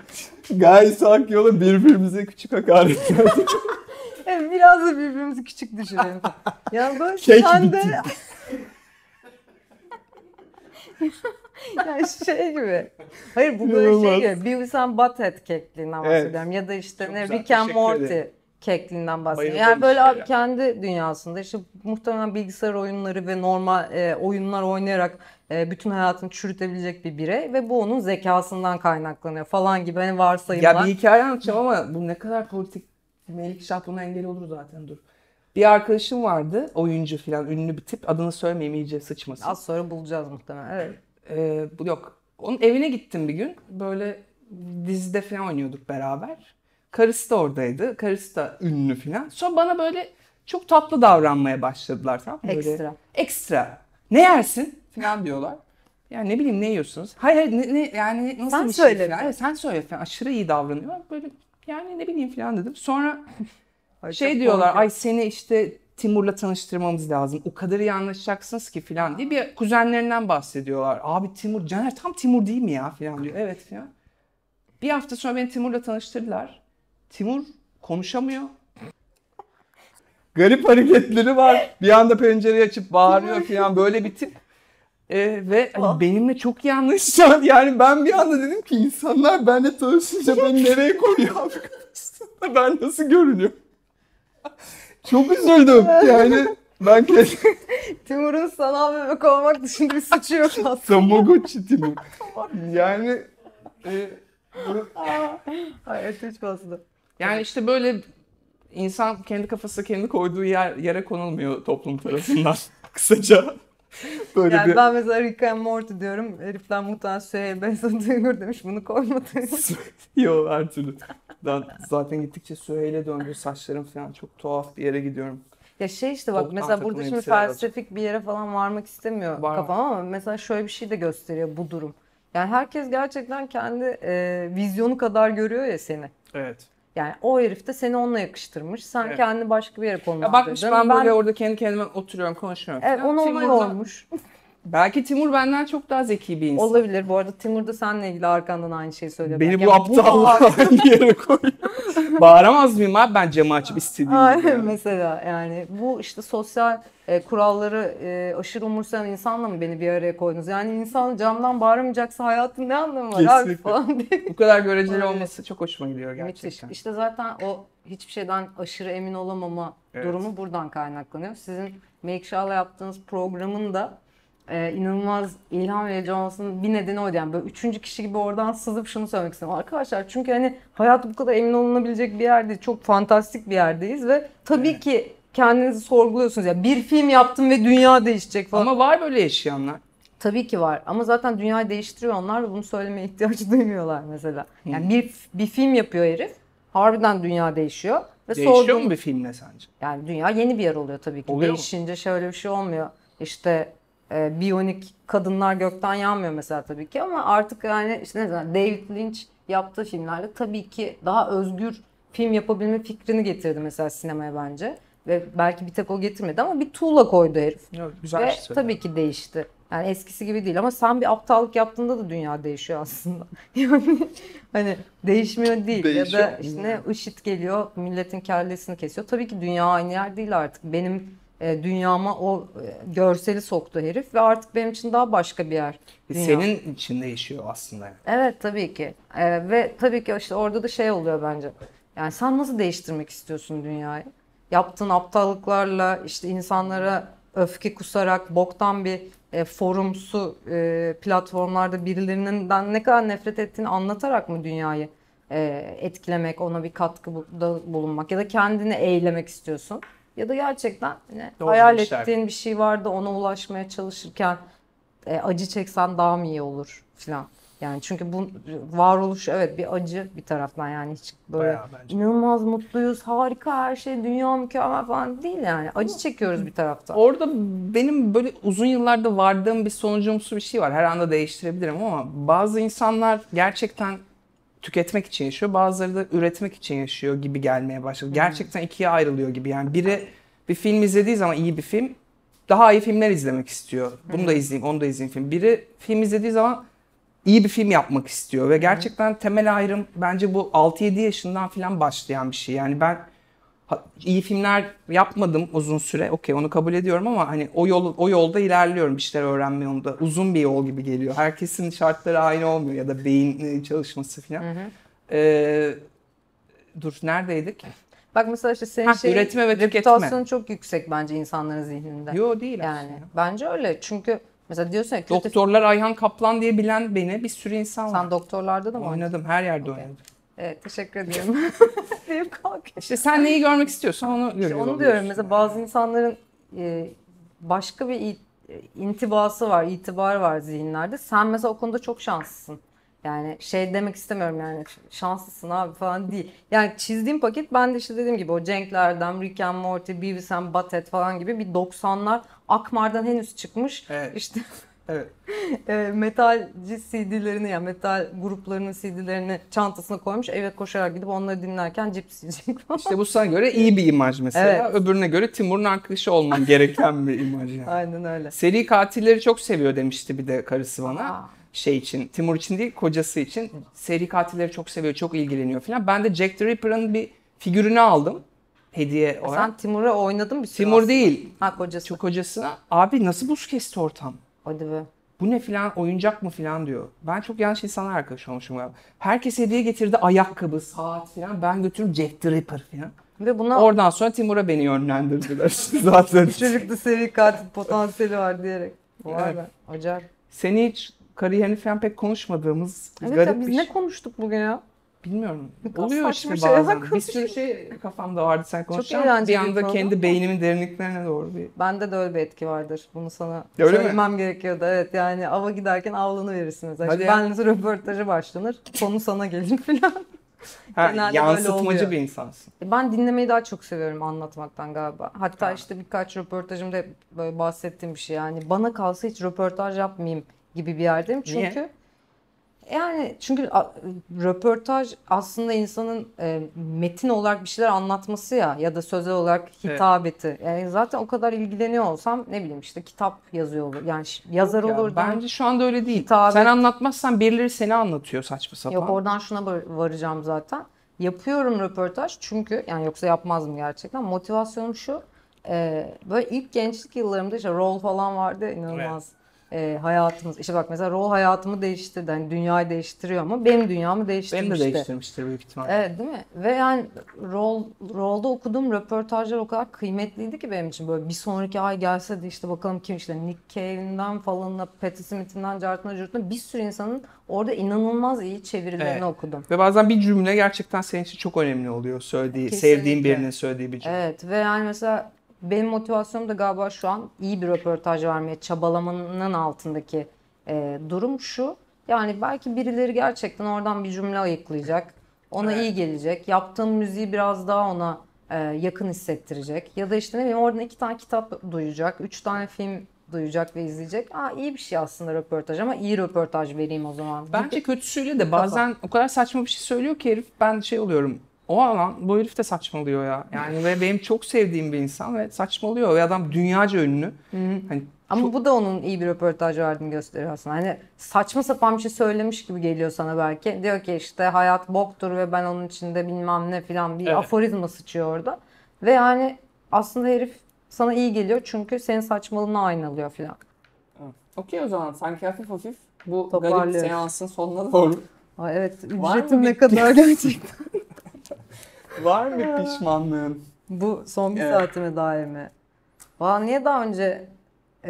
Gayet sanki yola birbirimize küçük hakaret verdik. evet, biraz da birbirimizi küçük düşünelim. yani böyle kek sen de... yani şey gibi. Hayır bu böyle şey gibi. Beavis and Butthead kekliğinden bahsediyorum. Evet. Ya da işte Çok ne Rick and Morty. Ederim. Keklinden bahsediyor. Bayıldığım yani böyle abi kendi dünyasında işte muhtemelen bilgisayar oyunları ve normal e, oyunlar oynayarak e, bütün hayatını çürütebilecek bir birey ve bu onun zekasından kaynaklanıyor falan gibi hani varsayımlar. Ya bir hikaye anlatacağım ama bu ne kadar politik Melik Şaplon'a engel olur zaten dur. Bir arkadaşım vardı oyuncu filan ünlü bir tip adını söylemeyeyim iyice sıçmasın. Az sonra bulacağız muhtemelen evet. Ee, bu yok onun evine gittim bir gün böyle dizide falan oynuyorduk beraber. Karısı da oradaydı. Karısı da ünlü falan. Sonra bana böyle çok tatlı davranmaya başladılar tamam mı? Böyle, ekstra. Ekstra. Ne yersin falan diyorlar. Yani ne bileyim ne yiyorsunuz? Hayır hayır ne, ne yani nasıl sen bir şey söyle. falan. Evet, sen söyle falan. Aşırı iyi davranıyor. Böyle yani ne bileyim falan dedim. Sonra Ay, şey diyorlar korkuyor. ay seni işte Timur'la tanıştırmamız lazım. O kadar iyi anlaşacaksınız ki falan diye bir kuzenlerinden bahsediyorlar. Abi Timur, Caner tam Timur değil mi ya falan diyor. Evet falan. Bir hafta sonra beni Timur'la tanıştırdılar. Timur konuşamıyor. Garip hareketleri var. Bir anda pencereyi açıp bağırıyor falan böyle bitti. Ee, ve hani oh. benimle çok yanlış yani ben bir anda dedim ki insanlar benimle tanışınca beni nereye koyuyor ben nasıl görünüyorum çok üzüldüm yani ben kesin Timur'un sanal bebek olmak dışında bir suçu yok aslında Tamagotchi Timur yani e, bu... Ay, hiç bastı. Yani evet. işte böyle insan kendi kafası kendi koyduğu yer, yere konulmuyor toplum tarafından kısaca. Böyle yani bir... ben mesela Rick and Morty diyorum. Herifler muhtemelen Süheyl Beyza Duygur demiş bunu koymadı. Yo her türlü. Ben zaten gittikçe Süheyl'e döndü. Saçlarım falan çok tuhaf bir yere gidiyorum. Ya şey işte bak Toplam mesela burada şimdi felsefik bir yere falan varmak istemiyor Var. kafam ama mesela şöyle bir şey de gösteriyor bu durum. Yani herkes gerçekten kendi e, vizyonu kadar görüyor ya seni. Evet. Yani o herif de seni onunla yakıştırmış. Sen evet. kendini başka bir yere konumlandırdın. Ya bakmış ben, ben böyle orada kendi kendime oturuyorum konuşmuyorum. Evet, ona olay olmuş. Belki Timur benden çok daha zeki bir insan. Olabilir. Bu arada Timur da seninle ilgili arkandan aynı şeyi söylüyor. Beni belki. bu bir yere koy. Bağıramaz mıyım abi ben camı açıp istediğim gibi. Yani. Mesela yani bu işte sosyal e, kuralları e, aşırı umursayan insanla mı beni bir araya koydunuz? Yani insan camdan bağırmayacaksa hayatın ne anlamı var Kesinlikle. abi falan diye. Bu kadar göreceli olması çok hoşuma gidiyor gerçekten. Müthiş. İşte zaten o hiçbir şeyden aşırı emin olamama evet. durumu buradan kaynaklanıyor. Sizin Make Shaw'la yaptığınız programın da e, inanılmaz ilham verici olmasının bir nedeni oydu. Yani böyle üçüncü kişi gibi oradan sızıp şunu söylemek istiyorum Arkadaşlar çünkü hani hayat bu kadar emin olunabilecek bir yerde çok fantastik bir yerdeyiz ve tabii evet. ki kendinizi sorguluyorsunuz. Ya yani bir film yaptım ve dünya değişecek falan. Ama var böyle yaşayanlar. Tabii ki var ama zaten dünyayı değiştiriyor onlar ve bunu söylemeye ihtiyacı duymuyorlar mesela. Yani bir, bir film yapıyor herif harbiden dünya değişiyor. Ve Değişiyor sorduğum, mu bir filmle sence? Yani dünya yeni bir yer oluyor tabii ki. Oluyor Değişince mu? şöyle bir şey olmuyor. İşte e, biyonik kadınlar gökten yanmıyor mesela tabii ki ama artık yani işte ne zaman David Lynch yaptığı filmlerle tabii ki daha özgür film yapabilme fikrini getirdi mesela sinemaya bence. Ve belki bir tek o getirmedi ama bir tuğla koydu herif. Evet, güzel Ve şey tabii ki değişti. Yani eskisi gibi değil ama sen bir aptallık yaptığında da dünya değişiyor aslında. yani hani değişmiyor değil değişiyor. ya da işte IŞİD geliyor milletin kellesini kesiyor. Tabii ki dünya aynı yer değil artık. Benim e, dünyama o e, görseli soktu herif ve artık benim için daha başka bir yer. E, dünya. Senin içinde yaşıyor aslında. Evet tabii ki e, ve tabii ki işte orada da şey oluyor bence. Yani sen nasıl değiştirmek istiyorsun dünyayı? Yaptığın aptallıklarla işte insanlara öfke kusarak boktan bir e, forumsu e, platformlarda birilerinden ne kadar nefret ettiğini anlatarak mı dünyayı e, etkilemek, ona bir katkıda bulunmak ya da kendini eğlemek istiyorsun? Ya da gerçekten hani hayal işler. ettiğin bir şey vardı ona ulaşmaya çalışırken e, acı çeksen daha mı iyi olur filan. Yani çünkü bu varoluş evet bir acı bir taraftan yani hiç böyle inanılmaz mutluyuz, harika her şey, dünya mükemmel falan değil yani. Acı çekiyoruz bir taraftan. Orada benim böyle uzun yıllarda vardığım bir sonucumsu bir şey var. Her anda değiştirebilirim ama bazı insanlar gerçekten tüketmek için yaşıyor. Bazıları da üretmek için yaşıyor gibi gelmeye başladı. Hmm. Gerçekten ikiye ayrılıyor gibi. Yani biri bir film izlediği zaman iyi bir film daha iyi filmler izlemek istiyor. Bunu da hmm. izleyeyim, onu da izleyeyim film. Biri film izlediği zaman iyi bir film yapmak istiyor ve hmm. gerçekten temel ayrım bence bu 6-7 yaşından falan başlayan bir şey. Yani ben iyi filmler yapmadım uzun süre. Okey onu kabul ediyorum ama hani o yol o yolda ilerliyorum bir şeyler öğrenme yolunda. Uzun bir yol gibi geliyor. Herkesin şartları aynı olmuyor ya da beyin e, çalışması falan. Hı hı. Ee, dur neredeydik? Bak mesela işte senin şey üretme ve reputasyonu çok yüksek bence insanların zihninde. Yo değil yani. Bence öyle çünkü mesela diyorsun ya kötü... Doktorlar Ayhan Kaplan diye bilen beni bir sürü insan var. Sen doktorlarda da mı oynadım? Oynadım her yerde okay. oynadım. Evet teşekkür ediyorum. Deyip kalkıyor. İşte sen neyi görmek istiyorsan onu görüyor. İşte onu diyorum mesela bazı insanların e, başka bir e, intibası var, itibarı var zihinlerde. Sen mesela o konuda çok şanslısın. Yani şey demek istemiyorum yani şanslısın abi falan değil. Yani çizdiğim paket ben de işte dediğim gibi o Cenklerden, Rick and Morty, Beavis and Butthead falan gibi bir 90'lar Akmar'dan henüz çıkmış. Evet. İşte Evet. Ee, metalci CD'lerini yani metal gruplarının CD'lerini çantasına koymuş eve koşarak gidip onları dinlerken cips yiyecek falan. İşte bu sana göre iyi bir imaj mesela. Evet. Öbürüne göre Timur'un arkadaşı olman gereken bir imaj yani. Aynen öyle. Seri katilleri çok seviyor demişti bir de karısı bana. Aa. Şey için, Timur için değil kocası için seri katilleri çok seviyor, çok ilgileniyor falan. Ben de Jack the Ripper'ın bir figürünü aldım hediye olarak. Sen Timur'a oynadın mı? Timur aslında. değil. Ha kocası. Çok kocasına. Abi nasıl buz kesti ortam? Hadi be. Bu ne filan oyuncak mı filan diyor. Ben çok yanlış insanlar arkadaş olmuşum ya. Herkes hediye getirdi ayakkabı, saat filan. Ben götürüm Jack the Ripper filan. Ve buna... Oradan sonra Timur'a beni yönlendirdiler zaten. Çocukta seri katil potansiyeli var diyerek. Vay be. Acar. Seni hiç kariyerini falan pek konuşmadığımız evet, garip ya, biz bir ne konuştuk bugün ya? Bilmiyorum. Oluyor işte şey bazen. Bir sürü şey. şey kafamda vardı sen konuşurken. Bir anda oldu. kendi beynimin derinliklerine doğru bir... Bende de öyle bir etki vardır. Bunu sana öyle söylemem mi? gerekiyordu. Evet yani ava giderken avlanı verirsiniz. Yani Hadi ben ya. röportajı başlanır. Konu sana gelir falan. Ha, Genelde yansıtmacı bir insansın. E, ben dinlemeyi daha çok seviyorum anlatmaktan galiba. Hatta ha. işte birkaç röportajımda böyle bahsettiğim bir şey yani. Bana kalsa hiç röportaj yapmayayım gibi bir yerdeyim. Çünkü Niye? Yani çünkü röportaj aslında insanın e, metin olarak bir şeyler anlatması ya ya da sözel olarak hitabeti. Evet. Yani zaten o kadar ilgileniyor olsam ne bileyim işte kitap yazıyor olur. Yani yazar Yok ya, olur. Bence şu anda öyle değil. Hitabet. Sen anlatmazsan birileri seni anlatıyor saçma sapan. Yok oradan şuna varacağım zaten. Yapıyorum röportaj çünkü yani yoksa yapmazdım gerçekten. Motivasyonum şu. E, böyle ilk gençlik yıllarımda işte rol falan vardı inanılmaz. Evet e, hayatımız. İşte bak mesela rol hayatımı değiştirdi. Yani dünyayı değiştiriyor ama benim dünyamı değiştirmişti. Benim de değiştirmiştir büyük ihtimalle. Evet değil mi? Ve yani rol rolda okuduğum röportajlar o kadar kıymetliydi ki benim için. Böyle bir sonraki ay gelse de işte bakalım kim işte Nick Cave'inden falanla Patti Smith'inden, Cartına, Curtuna bir sürü insanın orada inanılmaz iyi çevirilerini evet. okudum. Ve bazen bir cümle gerçekten senin için çok önemli oluyor. Söylediği, Kesinlikle. sevdiğin birinin söylediği bir cümle. Evet ve yani mesela benim motivasyonum da galiba şu an iyi bir röportaj vermeye çabalamanın altındaki e, durum şu. Yani belki birileri gerçekten oradan bir cümle ayıklayacak. Ona evet. iyi gelecek. Yaptığım müziği biraz daha ona e, yakın hissettirecek. Ya da işte ne bileyim oradan iki tane kitap duyacak. Üç tane film duyacak ve izleyecek. Aa iyi bir şey aslında röportaj ama iyi röportaj vereyim o zaman. Bence kötüsüyle de bazen Kafa. o kadar saçma bir şey söylüyor ki herif ben şey oluyorum o alan bu herif de saçmalıyor ya. Yani ve benim çok sevdiğim bir insan ve saçmalıyor. Ve adam dünyaca ünlü. Hani ama çok... bu da onun iyi bir röportaj verdiğini gösteriyor aslında. Hani saçma sapan bir şey söylemiş gibi geliyor sana belki. Diyor ki işte hayat boktur ve ben onun içinde bilmem ne filan bir evet. aforizma sıçıyor orada. Ve yani aslında herif sana iyi geliyor çünkü senin saçmalığını aynalıyor filan. Evet. Okey o zaman sanki hafif hafif bu garip seansın sonuna doğru. Aa, evet ücretim ne kadar gerçekten. Var mı pişmanlığın? Bu son bir evet. saatime dair mi? Valla niye daha önce e,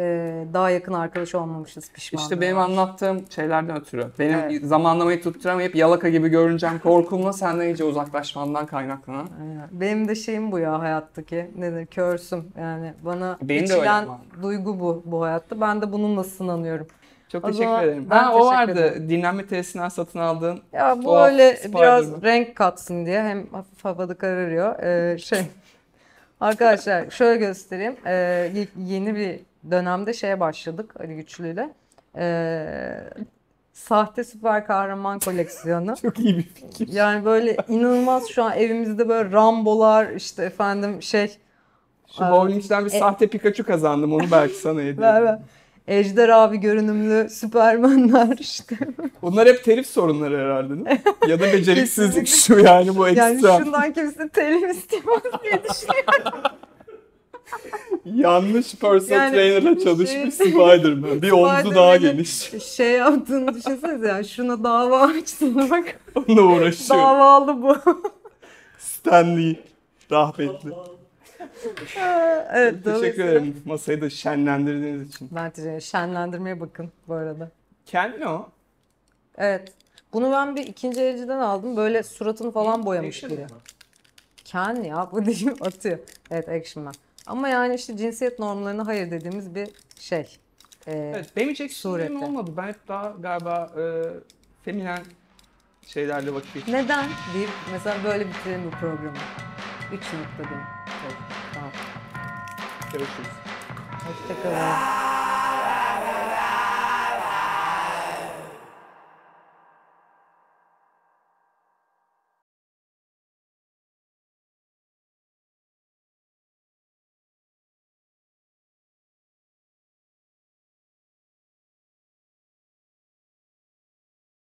daha yakın arkadaş olmamışız pişmanlığım? İşte benim anlattığım şeylerden ötürü. Benim evet. zamanlamayı tutturamayıp yalaka gibi görüneceğim korkumla senden iyice uzaklaşmandan kaynaklanan. Benim de şeyim bu ya hayattaki. Nedir? Körsüm. Yani bana benim içilen duygu bu bu hayatta. Ben de bununla sınanıyorum. Çok o teşekkür ederim. Ben ha o vardı. Ederim. Dinlenme tesisinden satın aldığın. Ya bu öyle biraz gibi. renk katsın diye hem hafif havada kararıyor. Ee, şey Arkadaşlar şöyle göstereyim. Ee, yeni bir dönemde şeye başladık Ali Güçlü'yle. Ee, sahte süper kahraman koleksiyonu. Çok iyi bir fikir. Yani böyle inanılmaz şu an evimizde böyle Rambo'lar işte efendim şey. Şu bowling'den bir e, sahte Pikachu kazandım onu belki sana hediye. Ejder abi görünümlü süpermenler işte. Bunlar hep telif sorunları herhalde değil mi? Ya da beceriksizlik şu yani bu ekstra. Yani şundan kimse telif istemez diye düşünüyorum. Yanlış personal yani, trainer'la şey- çalışmış şey, Spider-Man. Bir omzu daha geniş. Şey yaptığını düşünsenize ya şuna dava açsın bak. Onunla uğraşıyor. Davalı bu. Stanley rahmetli evet, Teşekkür ederim masayı da şenlendirdiğiniz için. Ben teşekkür Şenlendirmeye bakın bu arada. Ken ne o? Evet. Bunu ben bir ikinci elciden aldım. Böyle suratını falan boyamış Action biri. Ken ya bu diyeyim atıyor. Evet action man. Ama yani işte cinsiyet normlarına hayır dediğimiz bir şey. Ee, Evet, benim hiç eksikliğim olmadı. Ben hep daha galiba e, feminen şeylerle vakit Neden deyip mesela böyle bitirelim bu programı. 3 nokta değil. Tamam. Görüşürüz. Hoşçakalın.